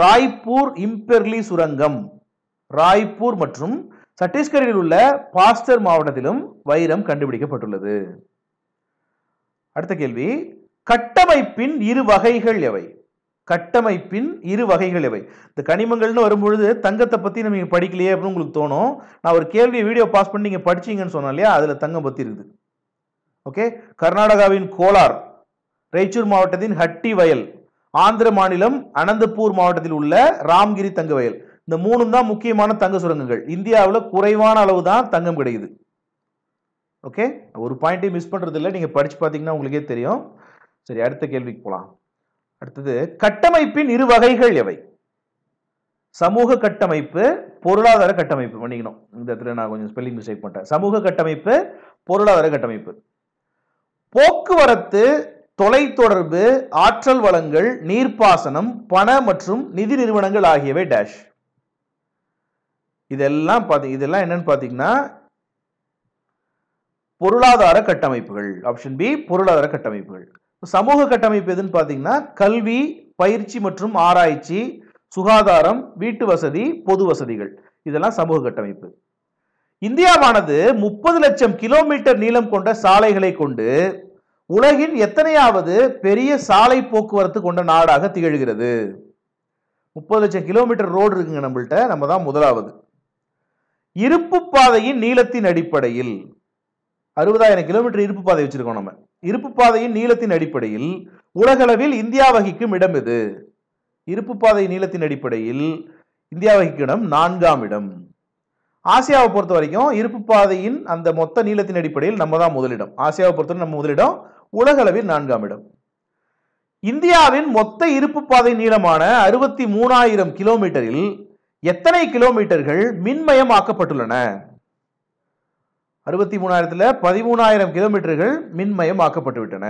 [SPEAKER 1] ராய்ப்பூர் இம்பெர்லி சுரங்கம் ராய்ப்பூர் மற்றும் சத்தீஸ்கரில் உள்ள பாஸ்டர் மாவட்டத்திலும் வைரம் கண்டுபிடிக்கப்பட்டுள்ளது அடுத்த கேள்வி கட்டமைப்பின் இரு வகைகள் எவை கட்டமைப்பின் இரு வகைகள் எவை இந்த கனிமங்கள்னு வரும்பொழுது தங்கத்தை பற்றி நம்ம படிக்கலையே அப்படின்னு உங்களுக்கு தோணும் நான் ஒரு கேள்வியை வீடியோ பாஸ் பண்ணி நீங்கள் படிச்சீங்கன்னு சொன்னேன் இல்லையா அதில் தங்கம் பற்றி இருக்குது ஓகே கர்நாடகாவின் கோலார் ரைச்சூர் மாவட்டத்தின் ஹட்டி வயல் ஆந்திர மாநிலம் அனந்தபூர் மாவட்டத்தில் உள்ள ராம்கிரி தங்க வயல் இந்த மூணும் தான் முக்கியமான தங்க சுரங்கங்கள் இந்தியாவில் குறைவான அளவு தான் தங்கம் கிடைக்குது ஓகே ஒரு பாயிண்ட்டையும் மிஸ் பண்ணுறது இல்லை நீங்கள் படித்து பார்த்தீங்கன்னா உங்களுக்கே தெரியும் சரி அடுத்த கேள்விக்கு போகலாம் அடுத்தது கட்டமைப்பின் இரு வகைகள் எவை சமூக கட்டமைப்பு பொருளாதார கட்டமைப்பு பண்ணிக்கணும் இந்த இடத்துல நான் கொஞ்சம் ஸ்பெல்லிங் மிஸ்டேக் பண்ணிட்டேன் சமூக கட்டமைப்பு பொருளாதார கட்டமைப்பு போக்குவரத்து தொலைத்தொடர்பு ஆற்றல் வளங்கள் நீர்ப்பாசனம் பண மற்றும் நிதி நிறுவனங்கள் ஆகியவை டேஷ் இதெல்லாம் பார்த்தி இதெல்லாம் என்னன்னு பார்த்தீங்கன்னா பொருளாதார கட்டமைப்புகள் ஆப்ஷன் பி பொருளாதார கட்டமைப்புகள் சமூக கட்டமைப்பு எதுன்னு பார்த்தீங்கன்னா கல்வி பயிற்சி மற்றும் ஆராய்ச்சி சுகாதாரம் வீட்டு வசதி பொது வசதிகள் இதெல்லாம் சமூக கட்டமைப்பு இந்தியாவானது முப்பது லட்சம் கிலோமீட்டர் நீளம் கொண்ட சாலைகளை கொண்டு உலகின் எத்தனையாவது பெரிய சாலை போக்குவரத்து கொண்ட நாடாக திகழ்கிறது முப்பது லட்சம் கிலோமீட்டர் ரோடு இருக்குங்க நம்மள்கிட்ட நம்ம தான் முதலாவது இருப்பு பாதையின் நீளத்தின் அடிப்படையில் அறுபதாயிரம் கிலோமீட்டர் இருப்பு பாதை வச்சிருக்கோம் நம்ம இருப்பு பாதையின் நீளத்தின் அடிப்படையில் உலகளவில் இந்தியா வகிக்கும் இடம் எது இருப்பு பாதை நீளத்தின் அடிப்படையில் இந்தியா வகிக்கும் இடம் நான்காம் இடம் ஆசியாவை பொறுத்த வரைக்கும் இருப்பு பாதையின் அந்த மொத்த நீளத்தின் அடிப்படையில் நம்ம தான் முதலிடம் ஆசியாவை பொறுத்தவரை நம்ம முதலிடம் உலகளவில் நான்காம் இடம் இந்தியாவின் மொத்த இருப்பு பாதை நீளமான அறுபத்தி மூணாயிரம் கிலோமீட்டரில் எத்தனை கிலோமீட்டர்கள் மின்மயமாக்கப்பட்டுள்ளன அறுபத்தி மூணாயிரத்தில் பதிமூணாயிரம் கிலோமீட்டர்கள் மின்மயம் ஆக்கப்பட்டுவிட்டன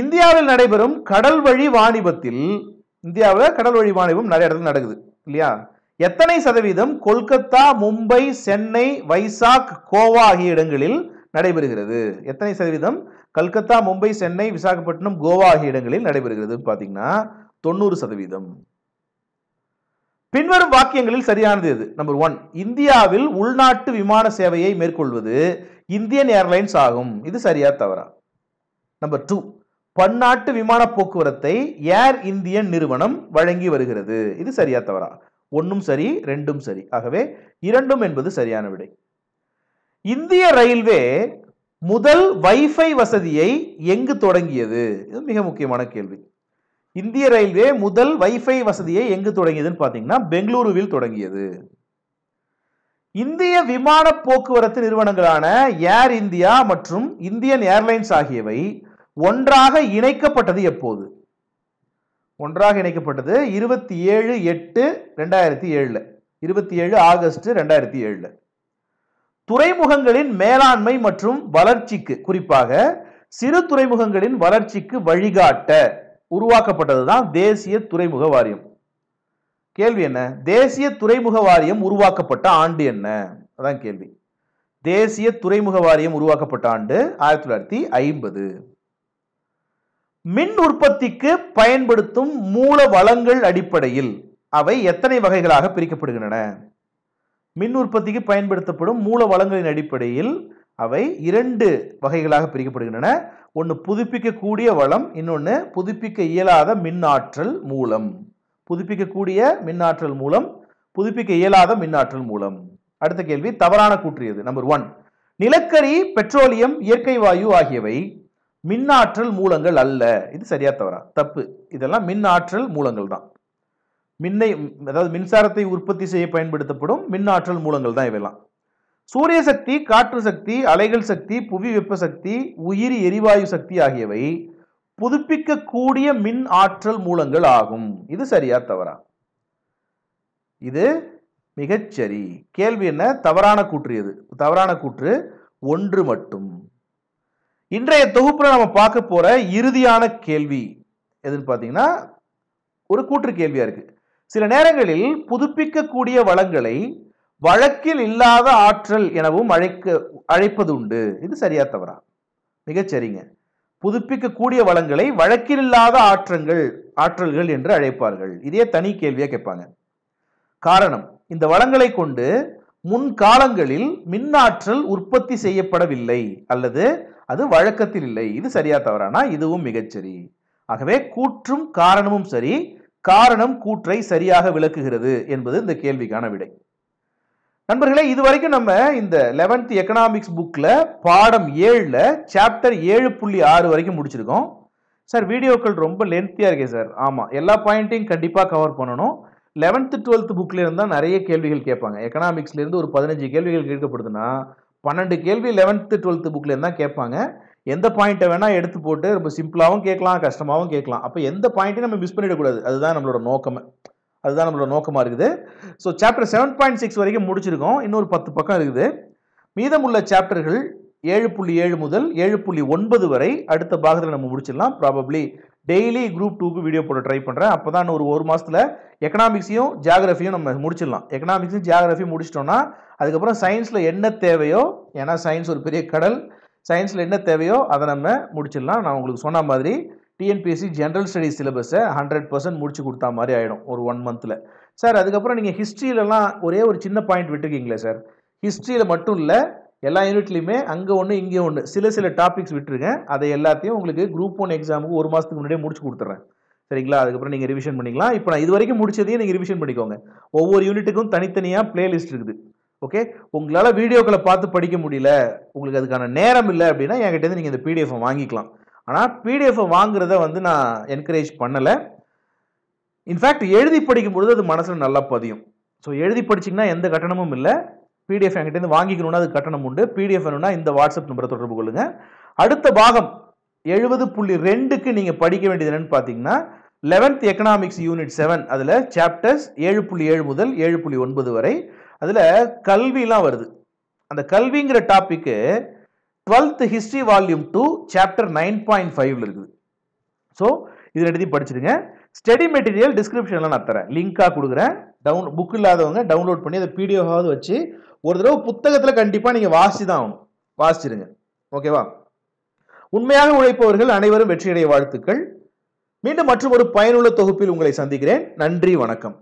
[SPEAKER 1] இந்தியாவில் நடைபெறும் கடல் வழி வாணிபத்தில் இந்தியாவில் கடல் வழி வாணிபம் நிறைய இடத்துல நடக்குது இல்லையா எத்தனை சதவீதம் கொல்கத்தா மும்பை சென்னை வைசாக் கோவா ஆகிய இடங்களில் நடைபெறுகிறது எத்தனை சதவீதம் கல்கத்தா மும்பை சென்னை விசாகப்பட்டினம் கோவா ஆகிய இடங்களில் நடைபெறுகிறது பார்த்தீங்கன்னா தொண்ணூறு சதவீதம் பின்வரும் வாக்கியங்களில் சரியானது எது நம்பர் ஒன் இந்தியாவில் உள்நாட்டு விமான சேவையை மேற்கொள்வது இந்தியன் ஏர்லைன்ஸ் ஆகும் இது சரியா தவறா நம்பர் டூ பன்னாட்டு விமான போக்குவரத்தை ஏர் இந்தியன் நிறுவனம் வழங்கி வருகிறது இது சரியா தவறா ஒன்றும் சரி ரெண்டும் சரி ஆகவே இரண்டும் என்பது சரியான விடை இந்திய ரயில்வே முதல் வைஃபை வசதியை எங்கு தொடங்கியது இது மிக முக்கியமான கேள்வி இந்திய ரயில்வே முதல் வைஃபை வசதியை எங்கு தொடங்கியதுன்னு பார்த்தீங்கன்னா பெங்களூருவில் தொடங்கியது இந்திய விமான போக்குவரத்து நிறுவனங்களான ஏர் இந்தியா மற்றும் இந்தியன் ஏர்லைன்ஸ் ஆகியவை ஒன்றாக இணைக்கப்பட்டது எப்போது ஒன்றாக இணைக்கப்பட்டது இருபத்தி ஏழு எட்டு ரெண்டாயிரத்தி ஏழில் இருபத்தி ஏழு ஆகஸ்ட் ரெண்டாயிரத்தி ஏழில் துறைமுகங்களின் மேலாண்மை மற்றும் வளர்ச்சிக்கு குறிப்பாக சிறு துறைமுகங்களின் வளர்ச்சிக்கு வழிகாட்ட உருவாக்கப்பட்டது தான் தேசிய துறைமுக வாரியம் கேள்வி என்ன தேசிய துறைமுக வாரியம் உருவாக்கப்பட்ட ஆண்டு என்ன அதான் கேள்வி தேசிய துறைமுக வாரியம் உருவாக்கப்பட்ட ஆண்டு ஆயிரத்தி தொள்ளாயிரத்தி ஐம்பது மின் உற்பத்திக்கு பயன்படுத்தும் மூல வளங்கள் அடிப்படையில் அவை எத்தனை வகைகளாக பிரிக்கப்படுகின்றன மின் உற்பத்திக்கு பயன்படுத்தப்படும் மூல வளங்களின் அடிப்படையில் அவை இரண்டு வகைகளாக பிரிக்கப்படுகின்றன ஒன்று புதுப்பிக்கக்கூடிய வளம் இன்னொன்று புதுப்பிக்க இயலாத மின்னாற்றல் மூலம் புதுப்பிக்கக்கூடிய மின்னாற்றல் மூலம் புதுப்பிக்க இயலாத மின்னாற்றல் மூலம் அடுத்த கேள்வி தவறான கூற்றியது நம்பர் ஒன் நிலக்கரி பெட்ரோலியம் இயற்கை வாயு ஆகியவை மின்னாற்றல் மூலங்கள் அல்ல இது சரியா தவறா தப்பு இதெல்லாம் மின்னாற்றல் மூலங்கள் தான் மின்னை அதாவது மின்சாரத்தை உற்பத்தி செய்ய பயன்படுத்தப்படும் மின்னாற்றல் மூலங்கள் தான் இவையெல்லாம் சூரிய சக்தி காற்று சக்தி அலைகள் சக்தி புவி வெப்ப சக்தி உயிரி எரிவாயு சக்தி ஆகியவை புதுப்பிக்கக்கூடிய மின் ஆற்றல் மூலங்கள் ஆகும் இது சரியா தவறா இது மிகச்சரி கேள்வி என்ன தவறான கூற்று எது தவறான கூற்று ஒன்று மட்டும் இன்றைய தொகுப்பில் நம்ம பார்க்க போற இறுதியான கேள்வி எதுன்னு பார்த்தீங்கன்னா ஒரு கூற்று கேள்வியா இருக்கு சில நேரங்களில் புதுப்பிக்கக்கூடிய வளங்களை வழக்கில் இல்லாத ஆற்றல் எனவும் அழைக்க அழைப்பது உண்டு இது சரியா தவறா மிகச்சரிங்க புதுப்பிக்கக்கூடிய வளங்களை வழக்கில் இல்லாத ஆற்றங்கள் ஆற்றல்கள் என்று அழைப்பார்கள் இதே தனி கேள்வியாக கேட்பாங்க காரணம் இந்த வளங்களை கொண்டு முன் காலங்களில் மின்னாற்றல் உற்பத்தி செய்யப்படவில்லை அல்லது அது வழக்கத்தில் இல்லை இது சரியா தவறானா இதுவும் மிகச்சரி ஆகவே கூற்றும் காரணமும் சரி காரணம் கூற்றை சரியாக விளக்குகிறது என்பது இந்த கேள்விக்கான விடை நண்பர்களே இது வரைக்கும் நம்ம இந்த லெவன்த் எக்கனாமிக்ஸ் புக்கில் பாடம் ஏழில் சாப்டர் ஏழு புள்ளி ஆறு வரைக்கும் முடிச்சிருக்கோம் சார் வீடியோக்கள் ரொம்ப லென்த்தியாக இருக்கே சார் ஆமாம் எல்லா பாயிண்ட்டையும் கண்டிப்பாக கவர் பண்ணணும் லெவன்த்து டுவெல்த் புக்கில் இருந்தால் நிறைய கேள்விகள் கேட்பாங்க எக்கனாமிக்ஸ்லேருந்து ஒரு பதினஞ்சு கேள்விகள் கேட்கப்படுதுன்னா பன்னெண்டு கேள்வி லெவன்த்து டுவெல்த்து புக்கில் இருந்தால் கேட்பாங்க எந்த பாயிண்ட்டை வேணால் எடுத்து போட்டு ரொம்ப சிம்பிளாகவும் கேட்கலாம் கஷ்டமாகவும் கேட்கலாம் அப்போ எந்த பாயிண்ட்டையும் நம்ம மிஸ் பண்ணிடக்கூடாது அதுதான் நம்மளோட நோக்கமே அதுதான் நம்மளோட நோக்கமாக இருக்குது so chapter seven point six வரைக்கும் முடிச்சிருக்கோம் இன்னொரு பத்து பக்கம் இருக்குது மீதமுள்ள சாப்டர்கள் ஏழு புள்ளி ஏழு முதல் ஏழு புள்ளி ஒன்பது வரை அடுத்த பாகத்தில் நம்ம முடிச்சிடலாம் ப்ராபப்ளி டெய்லி குரூப் டூக்கு வீடியோ போட ட்ரை பண்ணுறேன் அப்போ தான் ஒரு ஒரு மாதத்தில் எக்கனாமிக்ஸையும் ஜியாகிரஃபியும் நம்ம முடிச்சிடலாம் எக்கனாமிக்ஸும் ஜியாகிரஃபியும் முடிச்சிட்டோம்னா அதுக்கப்புறம் சயின்ஸில் என்ன தேவையோ ஏன்னா சயின்ஸ் ஒரு பெரிய கடல் சயின்ஸில் என்ன தேவையோ அதை நம்ம முடிச்சிடலாம் நான் உங்களுக்கு சொன்ன மாதிரி டிஎன்பிஎஸ்சி ஜென்ரல் ஸ்டடி சிலபஸை ஹண்ட்ரட் பர்சன்ட் முடிச்சு கொடுத்தா மாதிரி ஆகிடும் ஒரு ஒன் மந்தில் சார் அதுக்கப்புறம் நீங்கள் ஹிஸ்ட்ரியிலலாம் ஒரே ஒரு சின்ன பாயிண்ட் விட்டுருக்கீங்களே சார் ஹிஸ்ட்ரியில் மட்டும் இல்லை எல்லா யூனிட்லேயுமே அங்கே ஒன்று இங்கே ஒன்று சில சில டாபிக்ஸ் விட்டுருக்கேன் அதை எல்லாத்தையும் உங்களுக்கு குரூப் ஒன் எக்ஸாமுக்கு ஒரு மாதத்துக்கு முன்னாடியே முடிச்சு கொடுத்துட்றேன் சரிங்களா அதுக்கப்புறம் நீங்கள் ரிவிஷன் பண்ணிக்கலாம் இப்போ நான் இது வரைக்கும் முடிச்சதையும் நீங்கள் ரிவிஷன் பண்ணிக்கோங்க ஒவ்வொரு யூனிட்டுக்கும் தனித்தனியாக பிளேலிஸ்ட் இருக்குது ஓகே உங்களால் வீடியோக்களை பார்த்து படிக்க முடியல உங்களுக்கு அதுக்கான நேரம் இல்லை அப்படின்னா என்கிட்டேருந்து நீங்கள் இந்த பிடிஎஃப் வாங்கிக்கலாம் ஆனால் பிடிஎஃப்பை வாங்குறத வந்து நான் என்கரேஜ் பண்ணலை இன்ஃபேக்ட் எழுதி படிக்கும் பொழுது அது மனசில் நல்லா பதியும் ஸோ எழுதி படிச்சிங்கன்னா எந்த கட்டணமும் இல்லை பிடிஎஃப் என்கிட்டேருந்து வாங்கிக்கணும்னா அது கட்டணம் உண்டு பிடிஎஃப் வேணும்னா இந்த வாட்ஸ்அப் நம்பரை தொடர்பு கொள்ளுங்கள் அடுத்த பாகம் எழுபது புள்ளி ரெண்டுக்கு நீங்கள் படிக்க வேண்டியது என்னென்னு பார்த்தீங்கன்னா லெவன்த் எக்கனாமிக்ஸ் யூனிட் செவன் அதில் சாப்டர்ஸ் ஏழு புள்ளி ஏழு முதல் ஏழு புள்ளி ஒன்பது வரை அதில் கல்வியெலாம் வருது அந்த கல்விங்கிற டாப்பிக்கு twelfth history volume two chapter nine point ஃபைவ்ல இருக்குது ஸோ இது ரெண்டுத்தையும் படிச்சிருங்க ஸ்டடி மெட்டீரியல் டிஸ்கிரிப்ஷன்லாம் நான் தரேன் லிங்காக கொடுக்குறேன் டவுன் புக் இல்லாதவங்க டவுன்லோட் பண்ணி அதை பிடிஎஃபாவது வச்சு ஒரு தடவை புத்தகத்தில் கண்டிப்பாக நீங்கள் வாசி தான் ஆகணும் வாசிச்சிருங்க ஓகேவா உண்மையாக உழைப்பவர்கள் அனைவரும் வெற்றியடைய வாழ்த்துக்கள் மீண்டும் மற்றும் ஒரு பயனுள்ள தொகுப்பில் உங்களை சந்திக்கிறேன் நன்றி வணக்கம்